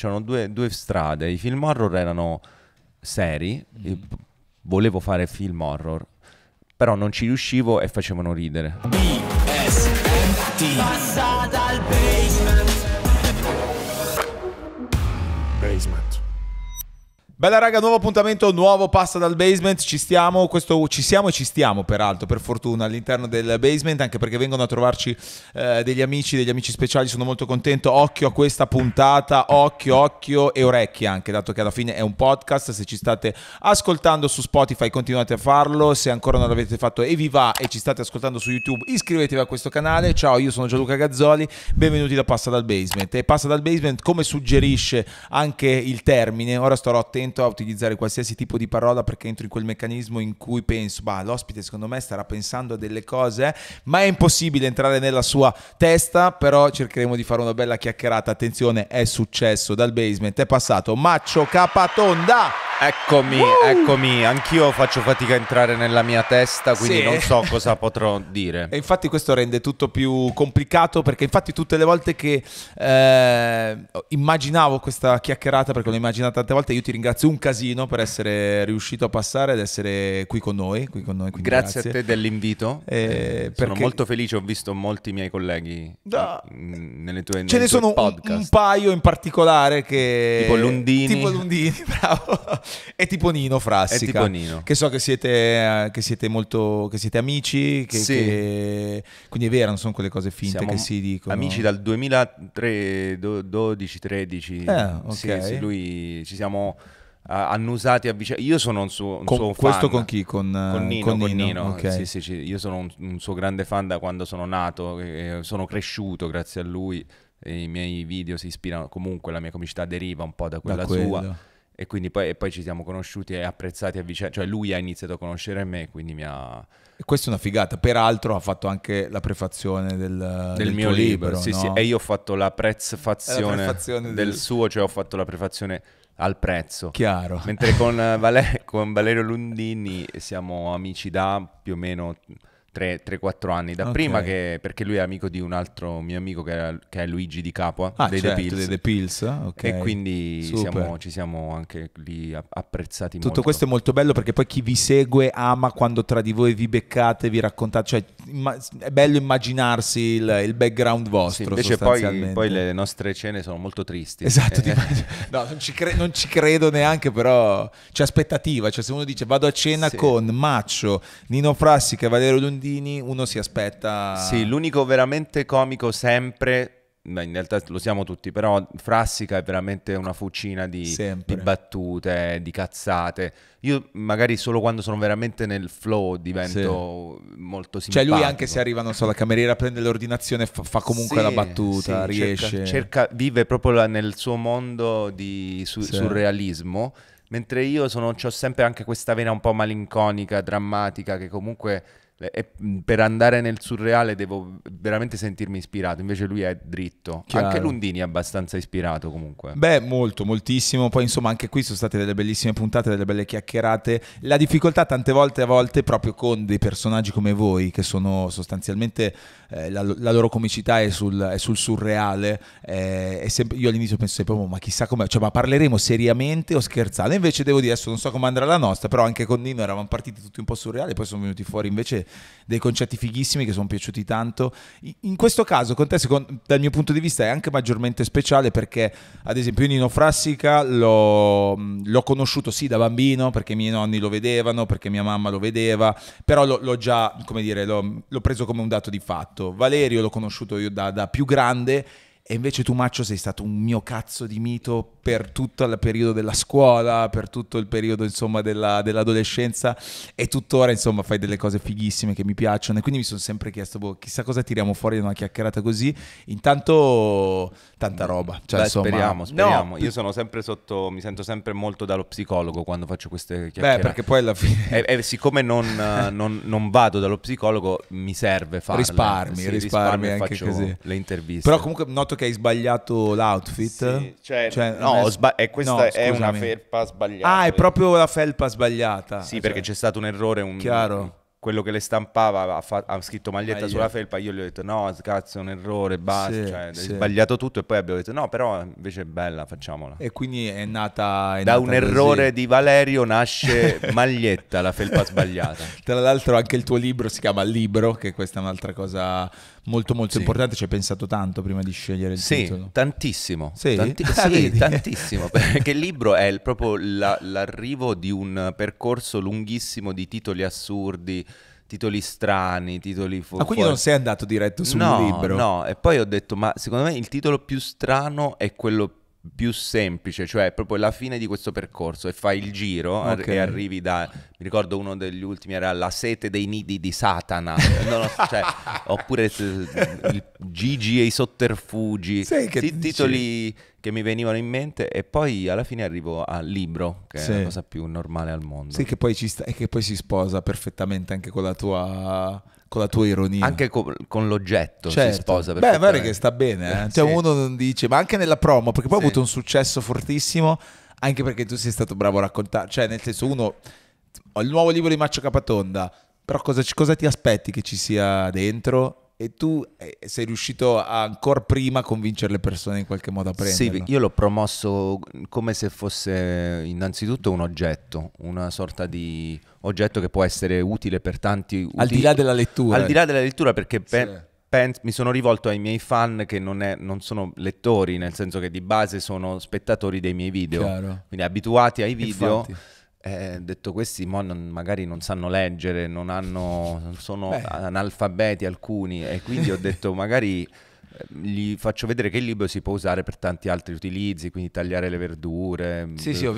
c'erano due, due, strade. I film horror erano seri, mm. volevo fare film horror, però non ci riuscivo e facevano ridere. B-S-M-T. BSMT. Bella raga, nuovo appuntamento, nuovo pasta dal basement, ci stiamo, questo, ci siamo e ci stiamo peraltro, per fortuna, all'interno del basement, anche perché vengono a trovarci eh, degli amici, degli amici speciali, sono molto contento, occhio a questa puntata, occhio, occhio e orecchie anche, dato che alla fine è un podcast, se ci state ascoltando su Spotify continuate a farlo, se ancora non l'avete fatto e vi va e ci state ascoltando su YouTube iscrivetevi a questo canale, ciao io sono Gianluca Gazzoli, benvenuti da Pasta dal Basement e Pasta dal Basement come suggerisce anche il termine, ora starò attento a utilizzare qualsiasi tipo di parola perché entro in quel meccanismo in cui penso, bah, l'ospite secondo me starà pensando a delle cose, ma è impossibile entrare nella sua testa, però cercheremo di fare una bella chiacchierata. Attenzione, è successo dal basement, è passato Maccio Capatonda. Eccomi, uh! eccomi, anch'io faccio fatica a entrare nella mia testa, quindi sì. non so cosa potrò dire. E infatti questo rende tutto più complicato perché infatti tutte le volte che eh, immaginavo questa chiacchierata, perché l'ho immaginata tante volte, io ti ringrazio ragazzi, un casino per essere riuscito a passare ed essere qui con noi. Qui con noi grazie, grazie, a te dell'invito. Eh, eh sono molto felice, ho visto molti miei colleghi da... Eh, nelle tue Ce ne sono un, un, paio in particolare che... Tipo Lundini. Tipo Lundini, bravo. e tipo Nino Frassica. E tipo Nino. Che so che siete, eh, che siete molto... che siete amici. Che, sì. Che... Quindi è vero, non sono quelle cose finte Siamo che si dicono. Amici dal 2003, 12, 13. Eh, ok. Sì, sì, lui ci siamo eh, annusati a vicenda. Io sono un suo, un con, suo Questo con chi? Con, eh, con Nino. Con Nino. Nino. Okay. Sì, sì, io sono un, un, suo grande fan da quando sono nato, eh, eh sono cresciuto grazie a lui. I miei video si ispirano, comunque la mia comicità deriva un po' da quella da sua e quindi poi, e poi, ci siamo conosciuti e apprezzati a vicenda, cioè lui ha iniziato a conoscere me, quindi mi ha... E questa è una figata, peraltro ha fatto anche la prefazione del, del, del mio libro, libro sì, no? sì, e io ho fatto la prezfazione, la prefazione del... del suo, cioè ho fatto la prefazione al prezzo. Chiaro. Mentre con, eh, Valer- con Valerio Lundini siamo amici da più o meno 3-4 anni da okay. prima che, perché lui è amico di un altro mio amico che, era, che è Luigi di Capua ah, dei certo, The Pills, The ah, Pills okay. e quindi siamo, ci siamo anche lì apprezzati tutto molto. questo è molto bello perché poi chi vi segue ama quando tra di voi vi beccate vi raccontate cioè è bello immaginarsi il, il background vostro sì, invece poi, poi, le nostre cene sono molto tristi esatto eh. no, non, ci cre- non, ci credo neanche però c'è aspettativa cioè se uno dice vado a cena sì. con Maccio Nino Frassica Valerio Lundi Landini uno si aspetta... Sì, l'unico veramente comico sempre in realtà lo siamo tutti, però Frassica è veramente una fucina di, di, battute, di cazzate. Io magari solo quando sono veramente nel flow divento sì. molto simpatico. Cioè lui anche se arriva, non so, la cameriera prende l'ordinazione fa, fa comunque sì, la battuta, sì, riesce. Cerca, cerca, vive proprio la, nel suo mondo di su, surrealismo, mentre io sono, ho sempre anche questa vena un po' malinconica, drammatica, che comunque e mm, per andare nel surreale devo veramente sentirmi ispirato, invece lui è dritto. Chiaro. Anche Lundini è abbastanza ispirato comunque. Beh, molto, moltissimo. Poi insomma anche qui sono state delle bellissime puntate, delle belle chiacchierate. La difficoltà tante volte a volte proprio con dei personaggi come voi, che sono sostanzialmente eh, la, la, loro comicità è sul, è sul surreale. Eh, è sempre, io all'inizio pensavo sempre, ma chissà come, cioè ma parleremo seriamente o scherzando? Invece devo dire, adesso non so come andrà la nostra, però anche con Nino eravamo partiti tutti un po' surreali, poi sono venuti fuori invece dei concetti fighissimi che sono piaciuti tanto. In questo caso, con te, secondo, dal mio punto di vista, è anche maggiormente speciale perché, ad esempio, Nino Frassica l'ho, l'ho conosciuto sì da bambino perché i miei nonni lo vedevano, perché mia mamma lo vedeva, però l'ho, l'ho già, come dire, l'ho, l'ho, preso come un dato di fatto. Valerio l'ho conosciuto io da, da più grande e invece tu, Maccio, sei stato un mio cazzo di mito per tutto il periodo della scuola, per tutto il periodo, insomma, della, dell'adolescenza e tuttora, insomma, fai delle cose fighissime che mi piacciono. E quindi mi sono sempre chiesto, boh, chissà cosa tiriamo fuori da una chiacchierata così. Intanto, tanta roba. Cioè, Beh, insomma, speriamo, speriamo. No, Io sono sempre sotto, mi sento sempre molto dallo psicologo quando faccio queste chiacchierate. Beh, perché poi alla fine... e, e siccome non, eh, non, non, vado dallo psicologo, mi serve farlo. Risparmi, sì, risparmi, risparmi anche così. le interviste. Però comunque noto che che hai sbagliato l'outfit? Sì, cioè, cioè, no, è... Sba- è questa no, è una felpa sbagliata. Ah, è proprio la felpa sbagliata. Sì, ah, cioè. perché c'è stato un errore, un... Chiaro quello che le stampava ha, fa- ha scritto maglietta Magliere. sulla felpa, io gli ho detto no, cazzo, è un errore, basta, sì, cioè, sì. sbagliato tutto e poi abbiamo detto no, però invece è bella, facciamola. E quindi è nata... È da nata un così. errore di Valerio nasce maglietta, la felpa sbagliata. Tra l'altro anche il tuo libro si chiama Libro, che questa è un'altra cosa molto molto sì. importante, ci hai pensato tanto prima di scegliere il sì, titolo. Tantissimo, sì, tanti- ah, sì tantissimo, perché il libro è il, proprio la, l'arrivo di un percorso lunghissimo di titoli assurdi, titoli strani, titoli ah, fuori. Ma quindi non sei andato diretto sul no, libro? No, e poi ho detto, ma secondo me il titolo più strano è quello più più semplice, cioè proprio la fine di questo percorso e fai il giro okay. e arrivi da, mi ricordo uno degli ultimi era la sete dei nidi di Satana, no, no, cioè, oppure il Gigi e i sotterfugi, Sai che sì, titoli che mi venivano in mente e poi alla fine arrivo al libro, che sì. è la cosa più normale al mondo. Sì, che poi, sta, che poi si sposa perfettamente anche con la tua con la tua ironia. Anche con, con l'oggetto certo. si sposa. Beh, magari che sta bene. Eh? Cioè, sì. uno non dice, ma anche nella promo, perché poi sì. ha avuto un successo fortissimo, anche perché tu sei stato bravo a raccontare. Cioè, nel senso, uno, ho il nuovo libro di Maccio Capatonda, però cosa, cosa ti aspetti che ci sia dentro? e tu eh, sei riuscito a, ancora prima a convincere le persone in qualche modo a prenderlo. Sì, io l'ho promosso come se fosse innanzitutto un oggetto, una sorta di oggetto che può essere utile per tanti... Utili. Al di là della lettura. Al di là eh. della lettura perché pe sì. mi sono rivolto ai miei fan che non, è, non, sono lettori, nel senso che di base sono spettatori dei miei video, Chiaro. quindi abituati ai video. Infatti eh, detto questi, mo non, magari non sanno leggere, non hanno, sono Beh. analfabeti alcuni e quindi ho detto magari gli faccio vedere che il libro si può usare per tanti altri utilizzi, quindi tagliare le verdure, mm, sì, sì,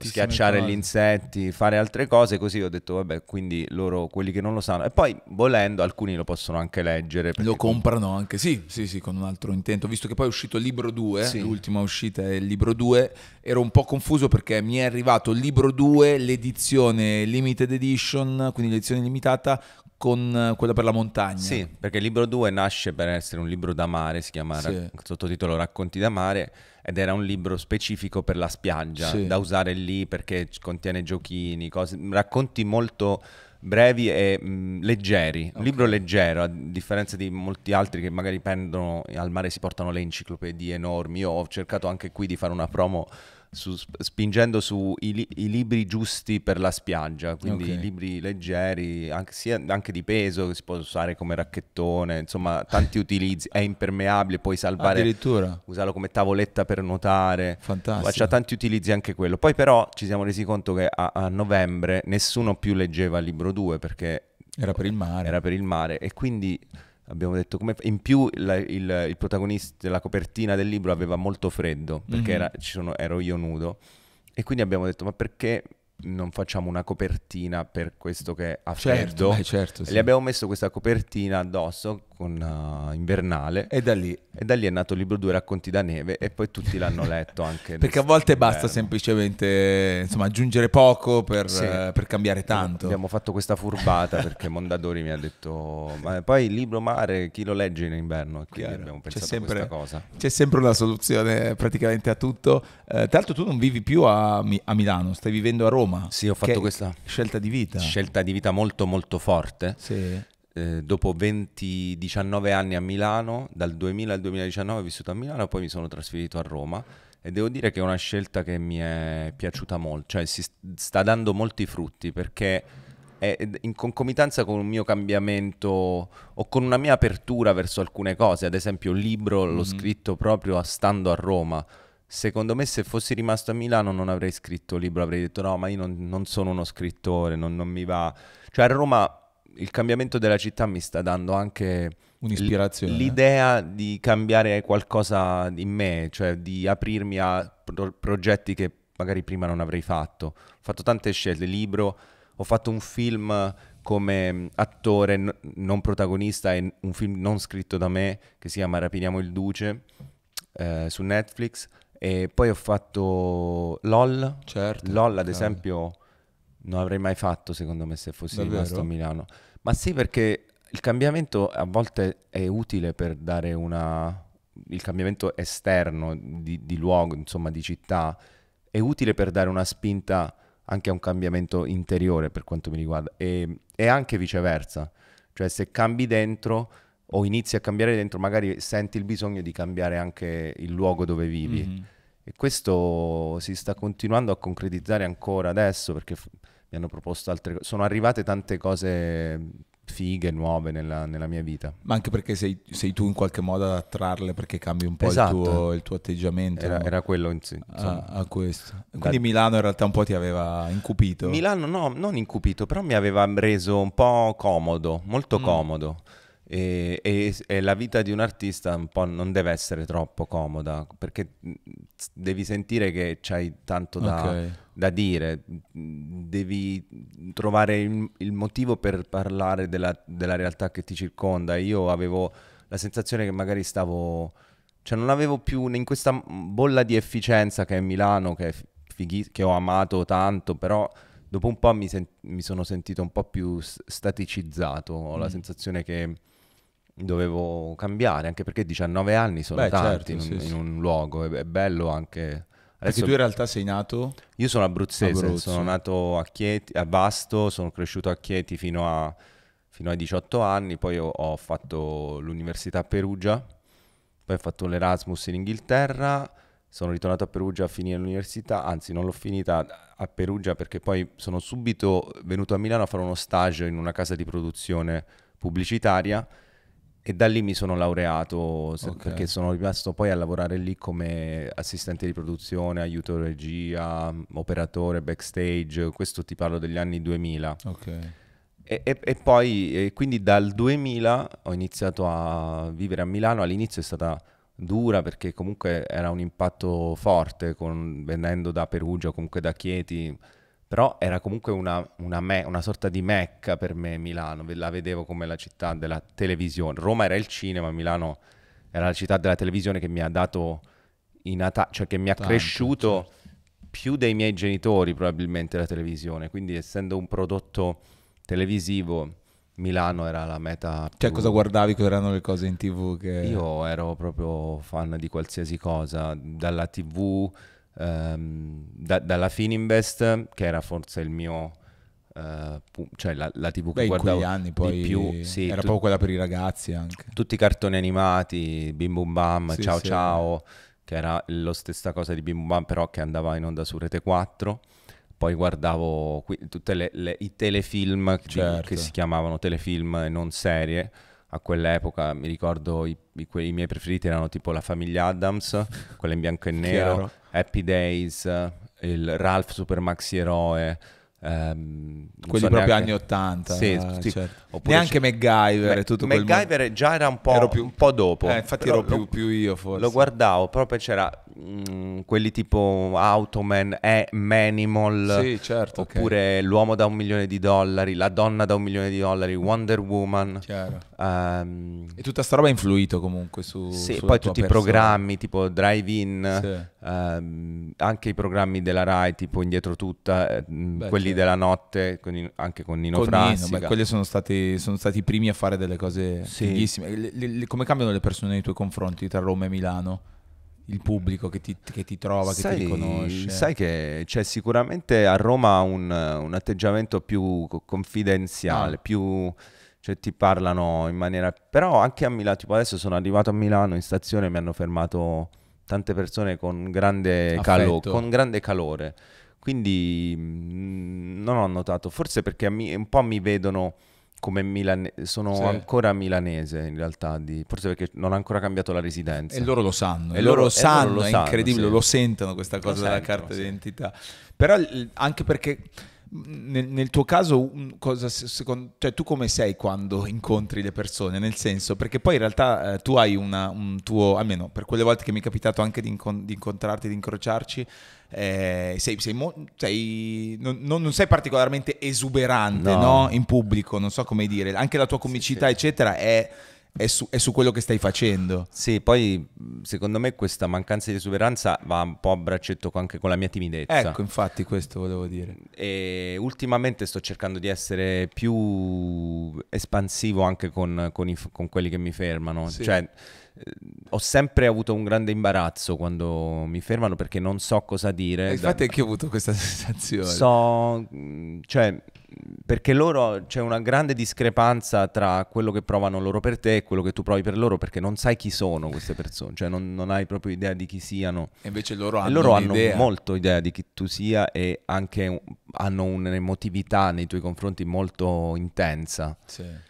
schiacciare cose. gli insetti, fare altre cose, così ho detto vabbè, quindi loro quelli che non lo sanno e poi volendo alcuni lo possono anche leggere. Lo comprano anche, sì, sì, sì, con un altro intento, visto che poi è uscito il libro 2, sì. l'ultima uscita è il libro 2, ero un po' confuso perché mi è arrivato il libro 2, l'edizione limited edition, quindi l'edizione limitata con eh, quello per la montagna. Sì, perché il libro 2 nasce per essere un libro da mare, si chiama sì. sottotitolo Racconti da mare ed era un libro specifico per la spiaggia, sì. da usare lì perché contiene giochini, cose, racconti molto brevi e mh, mm, leggeri, okay. un libro leggero a differenza di molti altri che magari pendono al mare si portano le enciclopedie enormi. Io ho cercato anche qui di fare una promo su, spingendo sui li, libri giusti per la spiaggia, quindi okay. libri leggeri, anche, sia, anche, di peso che si può usare come racchettone, insomma tanti utilizzi, è impermeabile, puoi salvare, Addirittura. usarlo come tavoletta per nuotare, Fantastico. c'ha tanti utilizzi anche quello. Poi però ci siamo resi conto che a, a novembre nessuno più leggeva il libro 2 perché... Era per il mare. Era per il mare e quindi abbiamo detto come... In più la, il, il, protagonista, della copertina del libro aveva molto freddo, perché mm-hmm. era, sono, ero io nudo. E quindi abbiamo detto, ma perché non facciamo una copertina per questo che ha certo, freddo. Certo, sì. Le abbiamo messo questa copertina addosso con uh, invernale. E da lì? E da lì è nato il libro 2 Racconti da neve e poi tutti l'hanno letto anche. Perché a volte inverno. basta semplicemente insomma, aggiungere poco per, sì. uh, per, cambiare tanto. Abbiamo fatto questa furbata perché Mondadori mi ha detto ma poi il libro mare chi lo legge in inverno? E quindi Chiaro. abbiamo pensato c'è sempre, a questa cosa. C'è sempre una soluzione praticamente a tutto. Uh, tra l'altro tu non vivi più a, a Milano, stai vivendo a Roma Roma. Sì, ho fatto questa scelta di vita. Scelta di vita molto molto forte. Sì. Eh, dopo 20, 19 anni a Milano, dal 2000 al 2019 ho vissuto a Milano, poi mi sono trasferito a Roma e devo dire che è una scelta che mi è piaciuta molto, cioè si sta dando molti frutti perché è in concomitanza con un mio cambiamento o con una mia apertura verso alcune cose, ad esempio il libro l'ho mm-hmm. scritto proprio stando a Roma Secondo me se fossi rimasto a Milano non avrei scritto libro, avrei detto no, ma io non, non sono uno scrittore, non, non, mi va. Cioè a Roma il cambiamento della città mi sta dando anche Un'ispirazione. l'idea di cambiare qualcosa in me, cioè di aprirmi a pro- progetti che magari prima non avrei fatto. Ho fatto tante scelte, libro, ho fatto un film come attore n- non protagonista e un film non scritto da me che si chiama Rapiniamo il Duce eh, su Netflix e poi ho fatto LOL. Certo, LOL, ad esempio, non avrei mai fatto secondo me se fossi Davvero? rimasto a Milano. Ma sì, perché il cambiamento a volte è utile per dare una. Il cambiamento esterno di, di luogo, insomma, di città, è utile per dare una spinta anche a un cambiamento interiore per quanto mi riguarda e, e anche viceversa. Cioè, se cambi dentro o inizi a cambiare dentro, magari senti il bisogno di cambiare anche il luogo dove vivi. Mm-hmm. E questo si sta continuando a concretizzare ancora adesso perché f- mi hanno proposto altre cose. Sono arrivate tante cose fighe, nuove nella, nella mia vita. Ma anche perché sei, sei, tu in qualche modo ad attrarle perché cambi un po' esatto. il, tuo, il, tuo, atteggiamento. Era, era quello ah, insomma. A, a questo. Quindi da... Milano in realtà un po' ti aveva incupito. Milano no, non incupito, però mi aveva reso un po' comodo, molto mm. comodo. E, e, e, la vita di un artista un po' non deve essere troppo comoda perché mm, devi sentire che c'hai tanto da, okay. da dire, mm, devi trovare il, il motivo per parlare della, della, realtà che ti circonda. Io avevo la sensazione che magari stavo, cioè non avevo più in questa mm, bolla di efficienza che è Milano, che, è fighi- che ho amato tanto, però dopo un po' mi, sen- mi, sono sentito un po' più staticizzato, ho mm. la sensazione che dovevo cambiare, anche perché 19 anni sono Beh, tanti certo, in, un, sì, in, un, luogo, è, è bello anche... Adesso, perché tu in realtà sei nato? Io sono abruzzese, Abruzzo. sono nato a, Chieti, a Basto, sono cresciuto a Chieti fino, a, fino ai 18 anni, poi ho, ho fatto l'università a Perugia, poi ho fatto l'Erasmus in Inghilterra, sono ritornato a Perugia a finire l'università, anzi non l'ho finita a Perugia perché poi sono subito venuto a Milano a fare uno stage in una casa di produzione pubblicitaria e da lì mi sono laureato okay. perché sono rimasto poi a lavorare lì come assistente di produzione, aiuto regia, operatore, backstage, questo ti parlo degli anni 2000. Okay. E, e, e, poi, e quindi dal 2000 ho iniziato a vivere a Milano, all'inizio è stata dura perché comunque era un impatto forte con, venendo da Perugia, o comunque da Chieti, però era comunque una, una, me, una, sorta di mecca per me Milano, la vedevo come la città della televisione. Roma era il cinema, Milano era la città della televisione che mi ha dato i ata- cioè che mi ha Tanto, cresciuto certo. più dei miei genitori probabilmente la televisione, quindi essendo un prodotto televisivo Milano era la meta. Cioè, cosa guardavi? Cosa erano le cose in tv? Che... Io ero proprio fan di qualsiasi cosa, dalla tv ehm, da, dalla Fininvest, che era forse il mio... Eh, cioè la, la tv che Beh, guardavo anni poi più, sì, era tu- proprio quella per i ragazzi anche tutti i cartoni animati bim bum bam sì, ciao sì. ciao che era lo stessa cosa di bim bum bam però che andava in onda su rete 4 poi guardavo qui, tutti i telefilm certo. che si chiamavano telefilm e non serie a quell'epoca mi ricordo i, i, que- i, miei preferiti erano tipo la famiglia Adams, quella in bianco e nero, Chiaro. Happy Days, il Ralph Super Maxi Eroe. Ehm, quelli so proprio neanche... anni 80 sì, eh, sì. Certo. neanche c'è... MacGyver Ma- tutto MacGyver quel... già era un po', più... un po dopo eh, infatti ero più, più, io forse lo guardavo proprio c'era mh, mm, quelli tipo Automan e Manimal sì, certo, oppure okay. l'uomo da un milione di dollari la donna da un milione di dollari Wonder Woman Chiaro Um, e tutta sta roba ha influito comunque su... Sì, poi tutti persona. i programmi tipo Drive In, sì. um, anche i programmi della Rai tipo Indietro Tutta, eh, beh, quelli certo. della notte, con, anche con Nino Frassi. quelli sono stati, sono stati, i primi a fare delle cose sì. fighissime. Le, le, come cambiano le persone nei tuoi confronti tra Roma e Milano? Il pubblico che ti, che ti trova, sai, che ti riconosce. Sai che c'è sicuramente a Roma un, un atteggiamento più confidenziale, ah. più cioè ti parlano in maniera... Però anche a Milano, tipo adesso sono arrivato a Milano in stazione mi hanno fermato tante persone con grande, calo- con grande calore. Quindi mh, mm, non ho notato, forse perché mi, un po' mi vedono come milanese, sono sì. ancora milanese in realtà, di, forse perché non ho ancora cambiato la residenza. E loro lo sanno, e, loro, loro, sanno, loro lo è incredibile, sì. lo sentono questa cosa lo della carta sì. d'identità. Però anche perché nel, nel, tuo caso, cosa, secondo, cioè, tu come sei quando incontri le persone? Nel senso, perché poi in realtà eh, tu hai una, un tuo, almeno per quelle volte che mi è capitato anche di, incont- di incontrarti, di incrociarci, eh, sei, sei mo- sei, non, non, sei particolarmente esuberante no. No? in pubblico, non so come dire, anche la tua comicità, sì, sì. eccetera, è è su, è su, quello che stai facendo. Sì, poi secondo me questa mancanza di esuberanza va un po' a braccetto anche con la mia timidezza. Ecco, infatti questo volevo dire. E ultimamente sto cercando di essere più espansivo anche con, con, i, con quelli che mi fermano. Sì. Cioè, ho sempre avuto un grande imbarazzo quando mi fermano perché non so cosa dire. Eh, infatti, da... anche io ho avuto questa sensazione. So, cioè, perché loro c'è una grande discrepanza tra quello che provano loro per te e quello che tu provi per loro perché non sai chi sono queste persone, cioè non, non hai proprio idea di chi siano. E invece loro hanno, e loro hanno molto idea di chi tu sia e anche hanno un'emotività nei tuoi confronti molto intensa. Sì.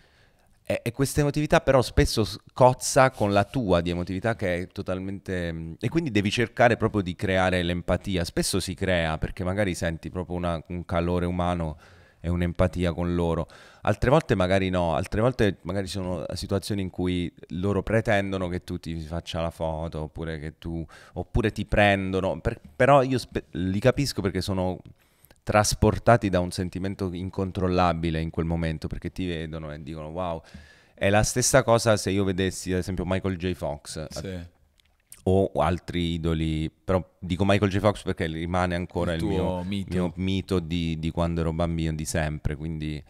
E, e questa emotività però spesso cozza con la tua di emotività che è totalmente... Mm, e quindi devi cercare proprio di creare l'empatia. Spesso si crea perché magari senti proprio una, un calore umano e un'empatia con loro. Altre volte magari no, altre volte magari sono situazioni in cui loro pretendono che tu ti faccia la foto oppure che tu oppure ti prendono, per, però io spe- li capisco perché sono trasportati da un sentimento incontrollabile in quel momento perché ti vedono e dicono wow. È la stessa cosa se io vedessi ad esempio Michael J. Fox sì. o altri idoli, però dico Michael J. Fox perché rimane ancora il, il mio, mito, mio mito di, di, quando ero bambino, di sempre, quindi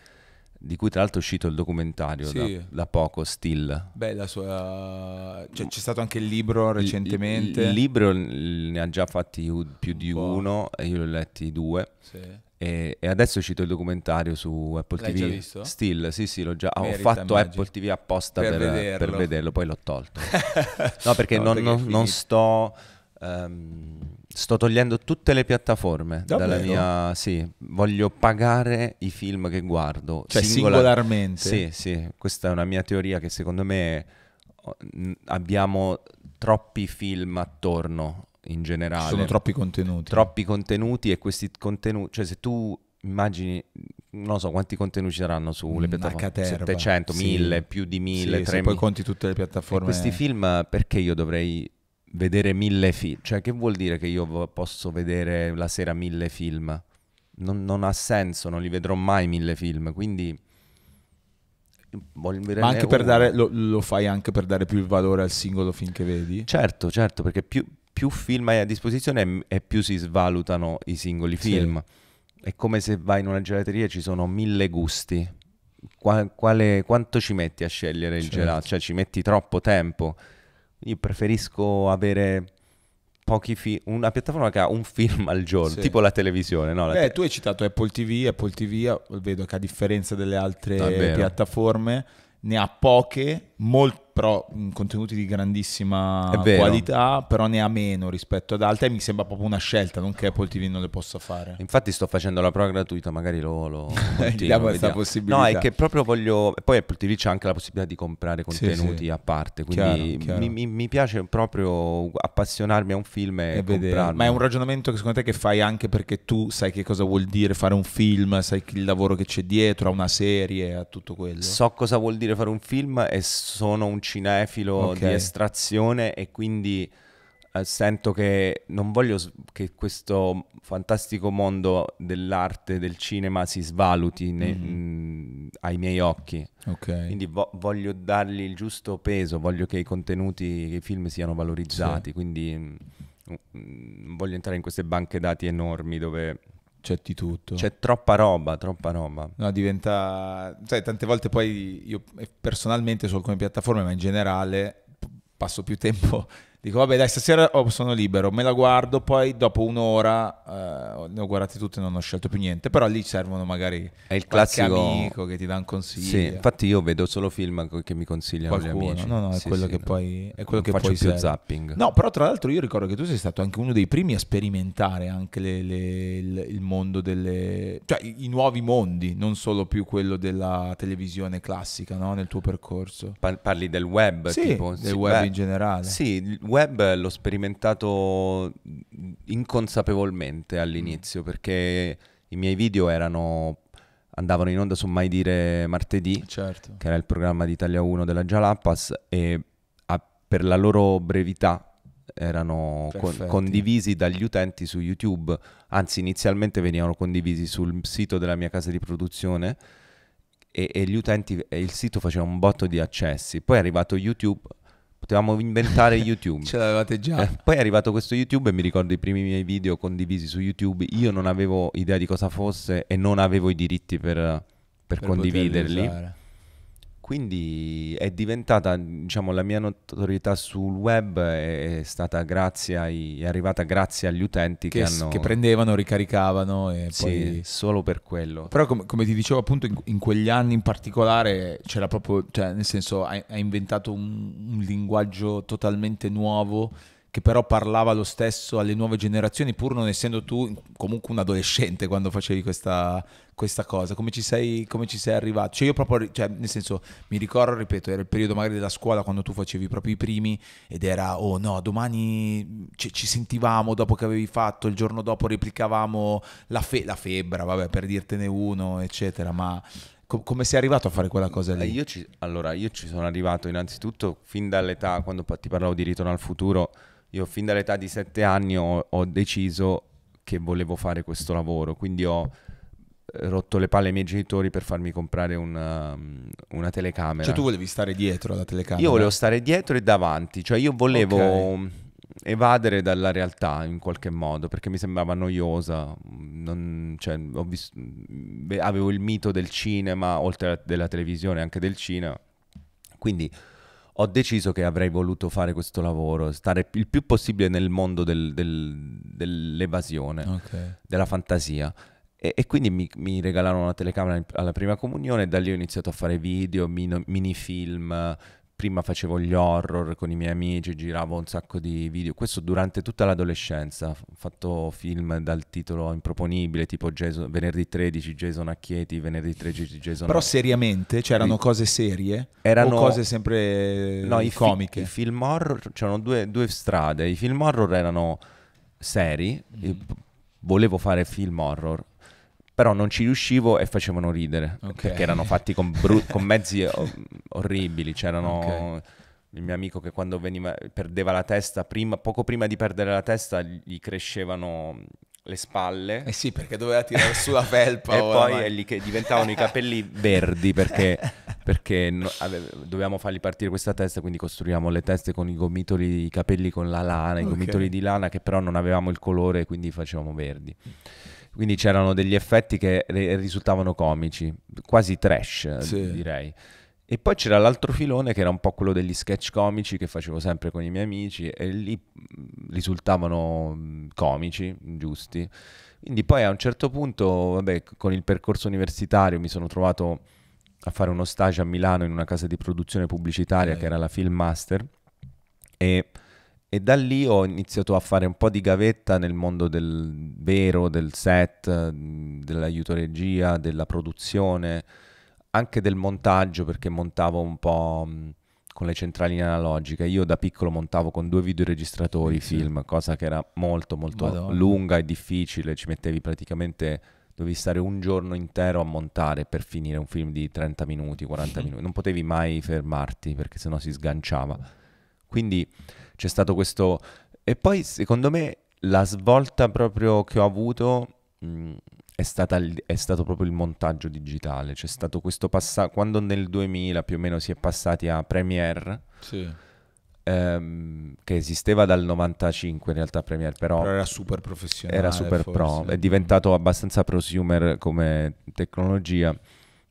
di cui tra l'altro è uscito il documentario sì. da, da, poco, Still. Beh, la sua... Cioè, c'è stato anche il libro recentemente. Il, il libro ne ha già fatti più di un uno, e io ne ho letti due. Sì. E, e, adesso è uscito il documentario su Apple L'hai TV. L'hai visto? Still, sì, sì, l'ho già... Merita, ho fatto immagino. Apple TV apposta per, per, vederlo. per vederlo. poi l'ho tolto. no, perché, no, non, perché non, non sto... Um, Sto togliendo tutte le piattaforme Davvero? dalla mia. Sì, voglio pagare i film che guardo. Cioè, singola... singolarmente. Sì, sì, questa è una mia teoria che secondo me oh, abbiamo troppi film attorno in generale. sono troppi contenuti. Troppi contenuti e questi contenuti, cioè se tu immagini non so quanti contenuti ci saranno sulle piattaforme 700, sì. 1000, più di 1000, sì, 3000. poi conti tutte le piattaforme. E questi film perché io dovrei vedere mille film, cioè che vuol dire che io posso vedere la sera mille film? Non, non ha senso, non li vedrò mai mille film, quindi... Ma anche per dare, lo, lo, fai anche per dare più il valore al singolo film che vedi? Certo, certo, perché più, più film hai a disposizione e, più si svalutano i singoli film. Sì. È come se vai in una gelateria e ci sono mille gusti. Quale, quale, quanto ci metti a scegliere il certo. gelato? Cioè ci metti troppo tempo. Io preferisco avere pochi film, una piattaforma che ha un film al giorno, sì. tipo la televisione. No? La Beh, te- tu hai citato Apple TV, Apple TV vedo che a differenza delle altre ah, piattaforme ne ha poche, molto però contenuti di grandissima qualità, però ne ha meno rispetto ad altre mi sembra proprio una scelta, non che Apple TV non le possa fare. Infatti sto facendo la prova gratuita, magari lo, lo continuo, questa possibilità. No, è che proprio voglio... poi Apple TV c'è anche la possibilità di comprare contenuti sì, sì. a parte, quindi chiaro, chiaro. Mi, mi, mi, piace proprio appassionarmi a un film e, e comprarlo. Ma è un ragionamento che secondo te che fai anche perché tu sai che cosa vuol dire fare un film, sai il lavoro che c'è dietro, a una serie, a tutto quello? So cosa vuol dire fare un film e sono un cinefilo okay. di estrazione e quindi eh, sento che non voglio che questo fantastico mondo dell'arte, del cinema si svaluti ne- mm-hmm. mh, mm, ai miei occhi. Okay. Quindi vo- voglio dargli il giusto peso, voglio che i contenuti, che i film siano valorizzati, sì. quindi mh, mm, mh, mm, voglio entrare in queste banche dati enormi dove c'è di tutto. C'è troppa roba, troppa roba. No, diventa... Sai, tante volte poi io eh, personalmente su alcune piattaforme, ma in generale, passo più tempo Dico, vabbè, dai, stasera oh, sono libero, me la guardo, poi dopo un'ora eh, ne ho guardate tutte e non ho scelto più niente, però lì servono magari è il classico amico che ti dà un consiglio. Sì, infatti io vedo solo film che mi consigliano Qualcuno. gli amici. No, no, è sì, quello sì, che no. poi è quello non che faccio poi più serve. zapping. No, però tra l'altro io ricordo che tu sei stato anche uno dei primi a sperimentare anche le, le, il, il mondo delle cioè i, i nuovi mondi, non solo più quello della televisione classica, no, nel tuo percorso. parli del web, sì, tipo, del web beh, in generale. Sì, web l'ho sperimentato inconsapevolmente all'inizio mm. perché i miei video erano andavano in onda su Mai Dire Martedì, certo. che era il programma di Italia 1 della Jalapas, e a, per la loro brevità erano con, condivisi dagli utenti su YouTube, anzi inizialmente venivano condivisi sul sito della mia casa di produzione e, e, utenti, e il sito faceva un botto di accessi, poi è arrivato YouTube potevamo inventare YouTube. Ce l'avevate già. Eh, poi è arrivato questo YouTube e mi ricordo i primi miei video condivisi su YouTube. Io non avevo idea di cosa fosse e non avevo i diritti per, per, per condividerli quindi è diventata, diciamo, la mia notorietà sul web è, stata grazie ai, è arrivata grazie agli utenti che, che, hanno... che prendevano, ricaricavano e sì, poi... solo per quello. Però com- come ti dicevo appunto in, in quegli anni in particolare c'era proprio, cioè nel senso hai, hai inventato un, un linguaggio totalmente nuovo che però parlava lo stesso alle nuove generazioni, pur non essendo tu comunque un adolescente quando facevi questa, questa cosa? Come ci, sei, come ci sei arrivato? Cioè io proprio, cioè, nel senso, mi ricordo, ripeto, era il periodo magari della scuola quando tu facevi proprio i primi ed era, oh no, domani ci, ci sentivamo dopo che avevi fatto, il giorno dopo replicavamo la, fe- la febbra, vabbè, per dirtene uno, eccetera, ma... come sei arrivato a fare quella cosa lì? Eh, io ci, allora, io ci sono arrivato innanzitutto fin dall'età, quando ti parlavo di ritorno al futuro, io fin dall'età di sette anni ho, ho deciso che volevo fare questo lavoro, quindi ho eh, rotto le palle ai miei genitori per farmi comprare una, um, una, telecamera. Cioè tu volevi stare dietro alla telecamera? Io volevo stare dietro e davanti, cioè io volevo okay. evadere dalla realtà in qualche modo perché mi sembrava noiosa, non, cioè, visto, avevo il mito del cinema, oltre alla della televisione anche del cinema, quindi ho deciso che avrei voluto fare questo lavoro, stare il più possibile nel mondo del, del, dell'evasione, okay. della fantasia. E, e quindi mi, mi, regalarono una telecamera alla prima comunione e da lì ho iniziato a fare video, min, minifilm, prima facevo gli horror con i miei amici, giravo un sacco di video, questo durante tutta l'adolescenza, ho fatto film dal titolo improponibile, tipo Jason, venerdì 13 Jason Acchieti, venerdì 13 Jason Però seriamente, c'erano cioè cose serie erano, o cose sempre no, i comiche? Fi- I film horror, c'erano due, due, strade, i film horror erano seri, mm. volevo fare film horror, però non ci riuscivo e facevano ridere, okay. perché erano fatti con, bru- con mezzi orribili, c'erano... Okay il mio amico che quando veniva, perdeva la testa, prima, poco prima di perdere la testa gli crescevano le spalle. Eh sì, perché doveva tirare su la felpa. e poi gli che diventavano i capelli verdi perché, perché no, ave, dovevamo fargli partire questa testa, quindi costruiamo le teste con i gomitoli, i capelli con la lana, okay. i gomitoli di lana che però non avevamo il colore, quindi facevamo verdi. Mm. Quindi c'erano degli effetti che risultavano comici, quasi trash, sì. direi. E poi c'era l'altro filone che era un po' quello degli sketch comici che facevo sempre con i miei amici e lì mm, risultavano mm, comici, giusti. Quindi poi a un certo punto, vabbè, con il percorso universitario mi sono trovato a fare uno stage a Milano in una casa di produzione pubblicitaria eh. che era la Film Master e e da lì ho iniziato a fare un po' di gavetta nel mondo del vero, del set, dell'aiuto regia, della produzione, anche del montaggio perché montavo un po' con le centraline analogiche. Io da piccolo montavo con due videoregistratori sì. film, cosa che era molto molto Madonna. lunga e difficile, ci mettevi praticamente dovevi stare un giorno intero a montare per finire un film di 30 minuti, 40 minuti, non potevi mai fermarti perché sennò si sganciava. Quindi c'è stato questo... E poi secondo me la svolta proprio che ho avuto mh, è, stata, è, stato proprio il montaggio digitale, c'è stato questo passaggio, quando nel 2000 più o meno si è passati a Premiere, sì. ehm, che esisteva dal 95 in realtà Premiere, però, però era super professionale, era super forse. pro, è diventato abbastanza prosumer come tecnologia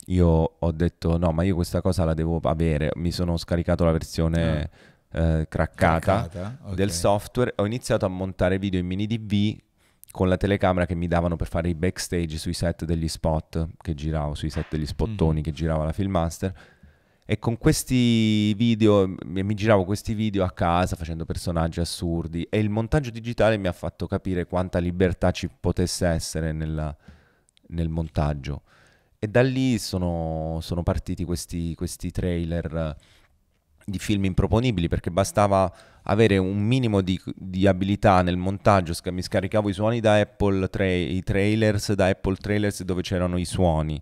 io ho detto no ma io questa cosa la devo avere mi sono scaricato la versione eh eh, craccata, craccata okay. del software, ho iniziato a montare video in mini DV con la telecamera che mi davano per fare i backstage sui set degli spot che giravo, sui set degli spottoni mm. che girava la Filmmaster. E con questi video, mi giravo questi video a casa facendo personaggi assurdi e il montaggio digitale mi ha fatto capire quanta libertà ci potesse essere nella, nel montaggio. E da lì sono, sono partiti questi, questi trailer di film improponibili perché bastava avere un minimo di, di abilità nel montaggio, sc- mi scaricavo i suoni da Apple, tra- i trailers da Apple Trailers dove c'erano i suoni,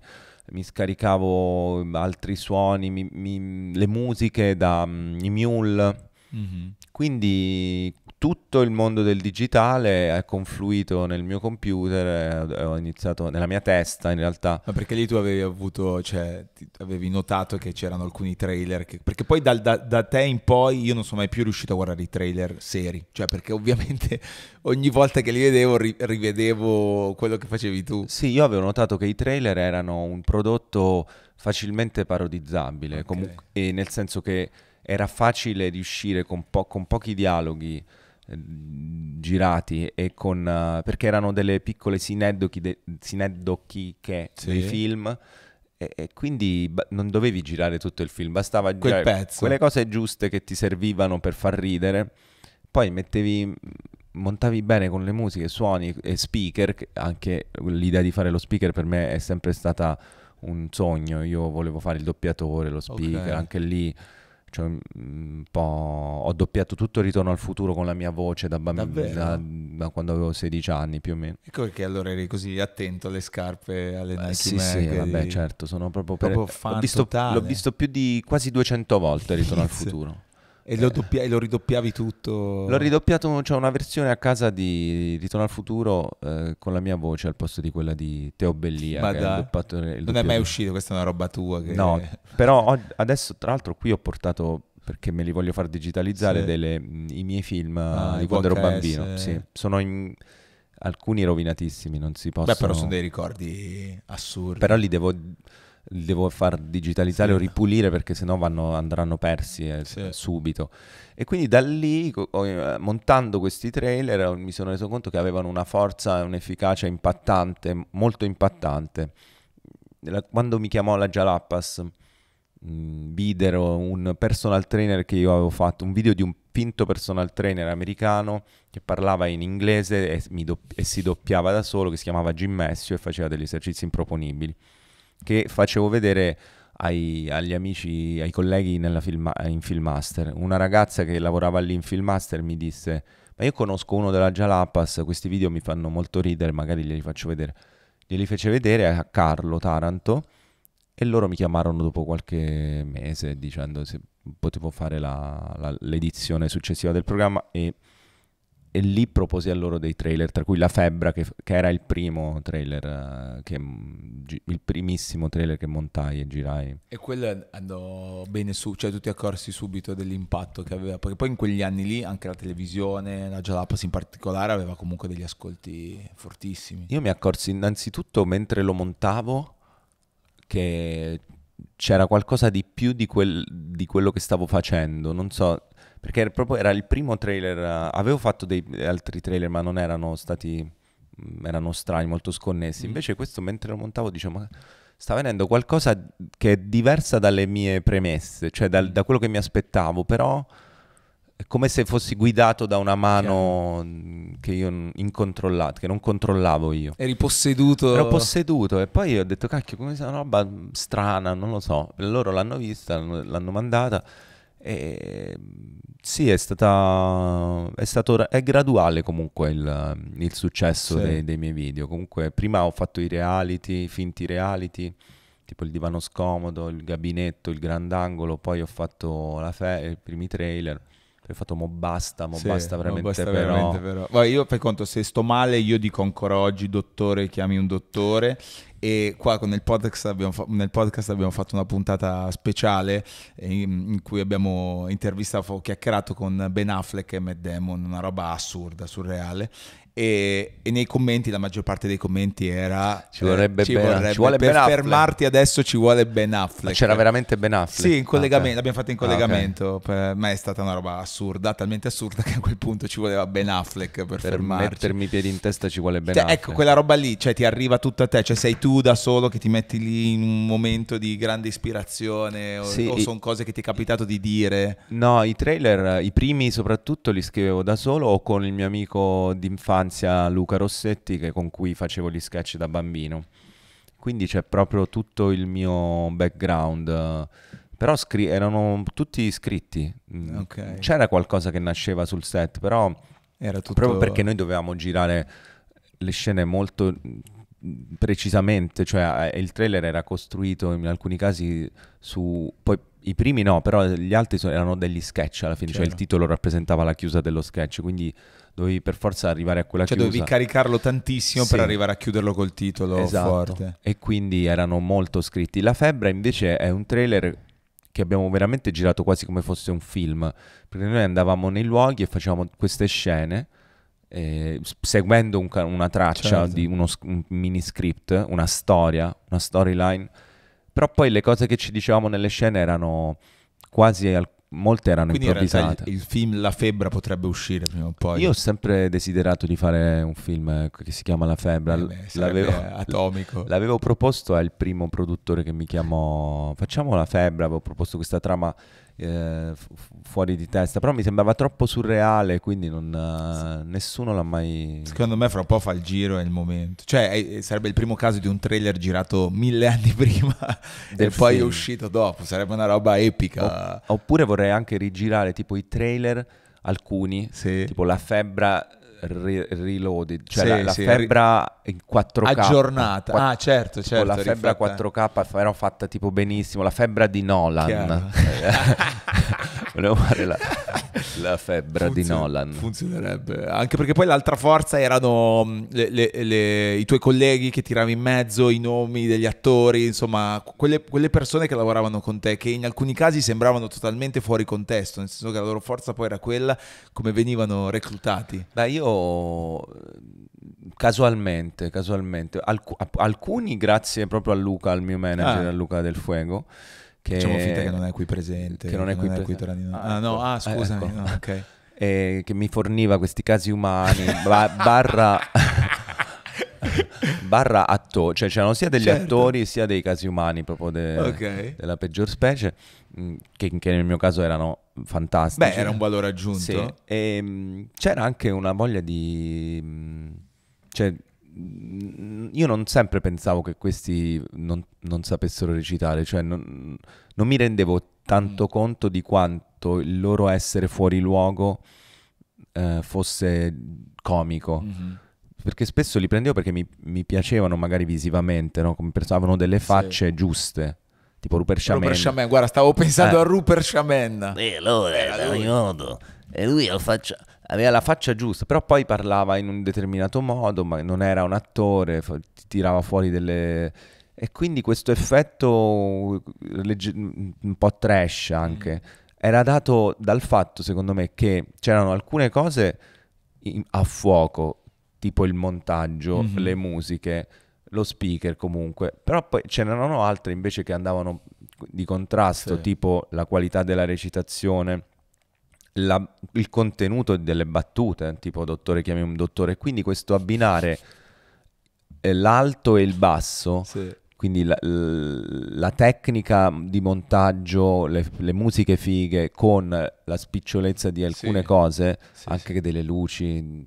mi scaricavo mm, altri suoni, mi, mi, le musiche da um, i Mule, mm-hmm. quindi tutto il mondo del digitale è confluito nel mio computer, eh, ho iniziato nella mia testa in realtà. Ma perché lì tu avevi avuto, cioè, avevi notato che c'erano alcuni trailer, che, perché poi dal, da, da, te in poi io non sono mai più riuscito a guardare i trailer seri, cioè perché ovviamente ogni volta che li vedevo ri, rivedevo quello che facevi tu. Sì, io avevo notato che i trailer erano un prodotto facilmente parodizzabile, okay. comu- nel senso che era facile riuscire con, po- con pochi dialoghi eh, girati e con uh, perché erano delle piccole sineddochi, de, sineddochiche sì. dei film e, e quindi ba- non dovevi girare tutto il film, bastava Quel girare quelle cose giuste che ti servivano per far ridere. Poi mettevi montavi bene con le musiche, suoni e speaker, anche l'idea di fare lo speaker per me è sempre stata un sogno, io volevo fare il doppiatore, lo speaker, okay. anche lì cioè, ho doppiato tutto il ritorno al futuro con la mia voce da bambino, da, quando avevo 16 anni più o meno. Ecco perché allora eri così attento alle scarpe, alle Nike Sì, sì, di... vabbè, certo, sono proprio, proprio per... fan l'ho visto, l'ho visto più di quasi 200 volte il ritorno al futuro. E lo, doppia- e lo, ridoppiavi tutto? L'ho ridoppiato, c'è cioè una versione a casa di Ritorno al futuro eh, con la mia voce al posto di quella di Teo Bellia. Ma da... è doppato, non è mai uscito, questa è una roba tua. Che... No, però ho, adesso tra l'altro qui ho portato, perché me li voglio far digitalizzare, sì. delle, i miei film ah, eh, di quando ero bambino. Eh. Sì. Sono in alcuni rovinatissimi, non si possono... Beh, però sono dei ricordi assurdi. Però li devo devo far digitalizzare sì. o ripulire perché sennò vanno, andranno persi eh, sì. subito. E quindi da lì, eh, montando questi trailer, mi sono reso conto che avevano una forza e un'efficacia impattante, molto impattante. Quando mi chiamò la Jalapas, mm, videro un personal trainer che io avevo fatto, un video di un finto personal trainer americano che parlava in inglese e, do- e si doppiava da solo, che si chiamava Jim Messio e faceva degli esercizi improponibili che facevo vedere ai, agli amici, ai colleghi film, in Filmaster. Una ragazza che lavorava lì in Filmaster mi disse, ma io conosco uno della Jalapas, questi video mi fanno molto ridere, magari glieli faccio vedere. Glieli fece vedere a Carlo Taranto e loro mi chiamarono dopo qualche mese dicendo se potevo fare la, la, l'edizione successiva del programma e e lì proposi a loro dei trailer, tra cui La Febbra, che, che era il primo trailer, eh, che, il primissimo trailer che montai e girai. E quello andò bene su, cioè tu ti accorsi subito dell'impatto che aveva, perché poi in quegli anni lì anche la televisione, la Jalapas in particolare, aveva comunque degli ascolti fortissimi. Io mi accorsi innanzitutto mentre lo montavo che c'era qualcosa di più di, quel, di, quello che stavo facendo, non so, perché era proprio era il primo trailer, avevo fatto dei altri trailer ma non erano stati, mm, erano strani, molto sconnessi, mm. invece questo mentre lo montavo dicevo ma sta venendo qualcosa che è diversa dalle mie premesse, cioè dal, mm. da quello che mi aspettavo, però è come se fossi guidato da una mano che io incontrollata, che non controllavo io. Eri posseduto. Ero posseduto e poi ho detto cacchio, come se una roba strana, non lo so. Loro l'hanno vista, l'hanno mandata e sì, è stata è stato è graduale comunque il, il successo sì. dei, dei miei video. Comunque prima ho fatto i reality, i finti reality tipo il divano scomodo, il gabinetto, il grandangolo, poi ho fatto la fe- i primi trailer tu hai fatto mo basta, mo sì, basta veramente, basta però. veramente però. Vabbè, io per conto, se sto male io dico ancora oggi dottore, chiami un dottore e qua nel podcast abbiamo, nel podcast abbiamo fatto una puntata speciale eh, in, in cui abbiamo intervistato, chiacchierato con Ben Affleck e Matt Damon, una roba assurda, surreale e, e, nei commenti la maggior parte dei commenti era ci eh, vorrebbe, eh, ci ben, vorrebbe, ci vuole per ben fermarti adesso ci vuole Ben Affleck ma c'era veramente Ben Affleck sì in collegamento okay. l'abbiamo fatto in collegamento ah, okay. ma è stata una roba assurda talmente assurda che a quel punto ci voleva Ben Affleck per, per fermarci mettermi i piedi in testa ci vuole Ben cioè, ecco, Affleck ecco quella roba lì cioè ti arriva tutto a te cioè sei tu da solo che ti metti lì in un momento di grande ispirazione o, sì, o sono cose che ti è capitato di dire no i trailer i primi soprattutto li scrivevo da solo o con il mio amico d'infanzia infanzia Luca Rossetti che, con cui facevo gli sketch da bambino. Quindi c'è proprio tutto il mio background. Però scri- erano tutti scritti. Mm, okay. C'era qualcosa che nasceva sul set, però Era tutto... proprio perché noi dovevamo girare le scene molto mm, precisamente, cioè eh, il trailer era costruito in alcuni casi su poi i primi no, però gli altri erano degli sketch alla fine, cioè il titolo rappresentava la chiusa dello sketch, quindi dovevi per forza arrivare a quella cioè, chiusa. Cioè dovevi caricarlo tantissimo sì. per arrivare a chiuderlo col titolo esatto. forte. E quindi erano molto scritti. La Febbra invece è un trailer che abbiamo veramente girato quasi come fosse un film, perché noi andavamo nei luoghi e facevamo queste scene. Eh, seguendo un, una traccia certo. di uno un mini script, una storia, una storyline però poi le cose che ci dicevamo nelle scene erano quasi al- molte erano Quindi improvvisate. Il, il, film La Febbra potrebbe uscire prima o poi. Io ho sempre desiderato di fare un film che si chiama La Febbra. Eh l'avevo, atomico. L'avevo proposto al primo produttore che mi chiamò. Facciamo La Febbra. Avevo proposto questa trama eh, fuori di testa, però mi sembrava troppo surreale, quindi non, sì. Eh, nessuno l'ha mai... Secondo me fra un po' fa il giro, è il momento. Cioè è, sarebbe il primo caso di un trailer girato mille anni prima Del e film. poi è uscito dopo, sarebbe una roba epica. O, oppure vorrei anche rigirare tipo i trailer, alcuni, sì. tipo La Febbra re- reloaded, cioè sì, la, la sì, febbra in 4K. Aggiornata, 4... ah certo, certo. la febbra rifatta. 4K era fatta tipo benissimo, la febbra di Nolan. volevo fare la, la febbra Funzion- di Nolan. Funzionerebbe, anche perché poi l'altra forza erano mm, le, le, le, i tuoi colleghi che tiravi in mezzo, i nomi degli attori, insomma, quelle, quelle, persone che lavoravano con te, che in alcuni casi sembravano totalmente fuori contesto, nel senso che la loro forza poi era quella come venivano reclutati. Beh, io mm, casualmente, casualmente, alc- alcuni grazie proprio a Luca, al mio manager, ah. a Luca del Fuego che, diciamo finta che non è qui presente. Che non è, qui, non qui, presente. Ah, ah, no, ecco. ah, eh, scusami. Eh, ecco. no, okay. eh, che mi forniva questi casi umani, barra... barra attore, cioè c'erano sia degli certo. attori sia dei casi umani proprio de- okay. della peggior specie, mm, che, che, nel mio caso erano fantastici. Beh, era un valore aggiunto. Sì. E, ehm, c'era anche una voglia di... Mm, cioè, io non sempre pensavo che questi non, non sapessero recitare, cioè non, non mi rendevo tanto mm. conto di quanto il loro essere fuori luogo eh, fosse comico. Mm-hmm. Perché spesso li prendevo perché mi, mi piacevano magari visivamente, no? come pensavano delle facce sì. giuste tipo Rupert Shaman. Rupert Shaman. guarda, stavo pensando eh. a Rupert Shaman. Eh, allora, eh, e lui faccia, aveva la faccia giusta, però poi parlava in un determinato modo, ma non era un attore, tirava fuori delle... E quindi questo effetto uh, mm, un po' trash anche mm. era dato dal fatto, secondo me, che c'erano alcune cose in, a fuoco, tipo il montaggio, mm-hmm. le musiche, lo speaker comunque, però poi ce n'erano altre invece che andavano di contrasto, sì. tipo la qualità della recitazione la, il contenuto delle battute, tipo dottore chiami un dottore, quindi questo abbinare eh, l'alto e il basso, sì. quindi la, la, tecnica di montaggio, le, le, musiche fighe con la spicciolezza di alcune sì. cose, sì, anche delle luci,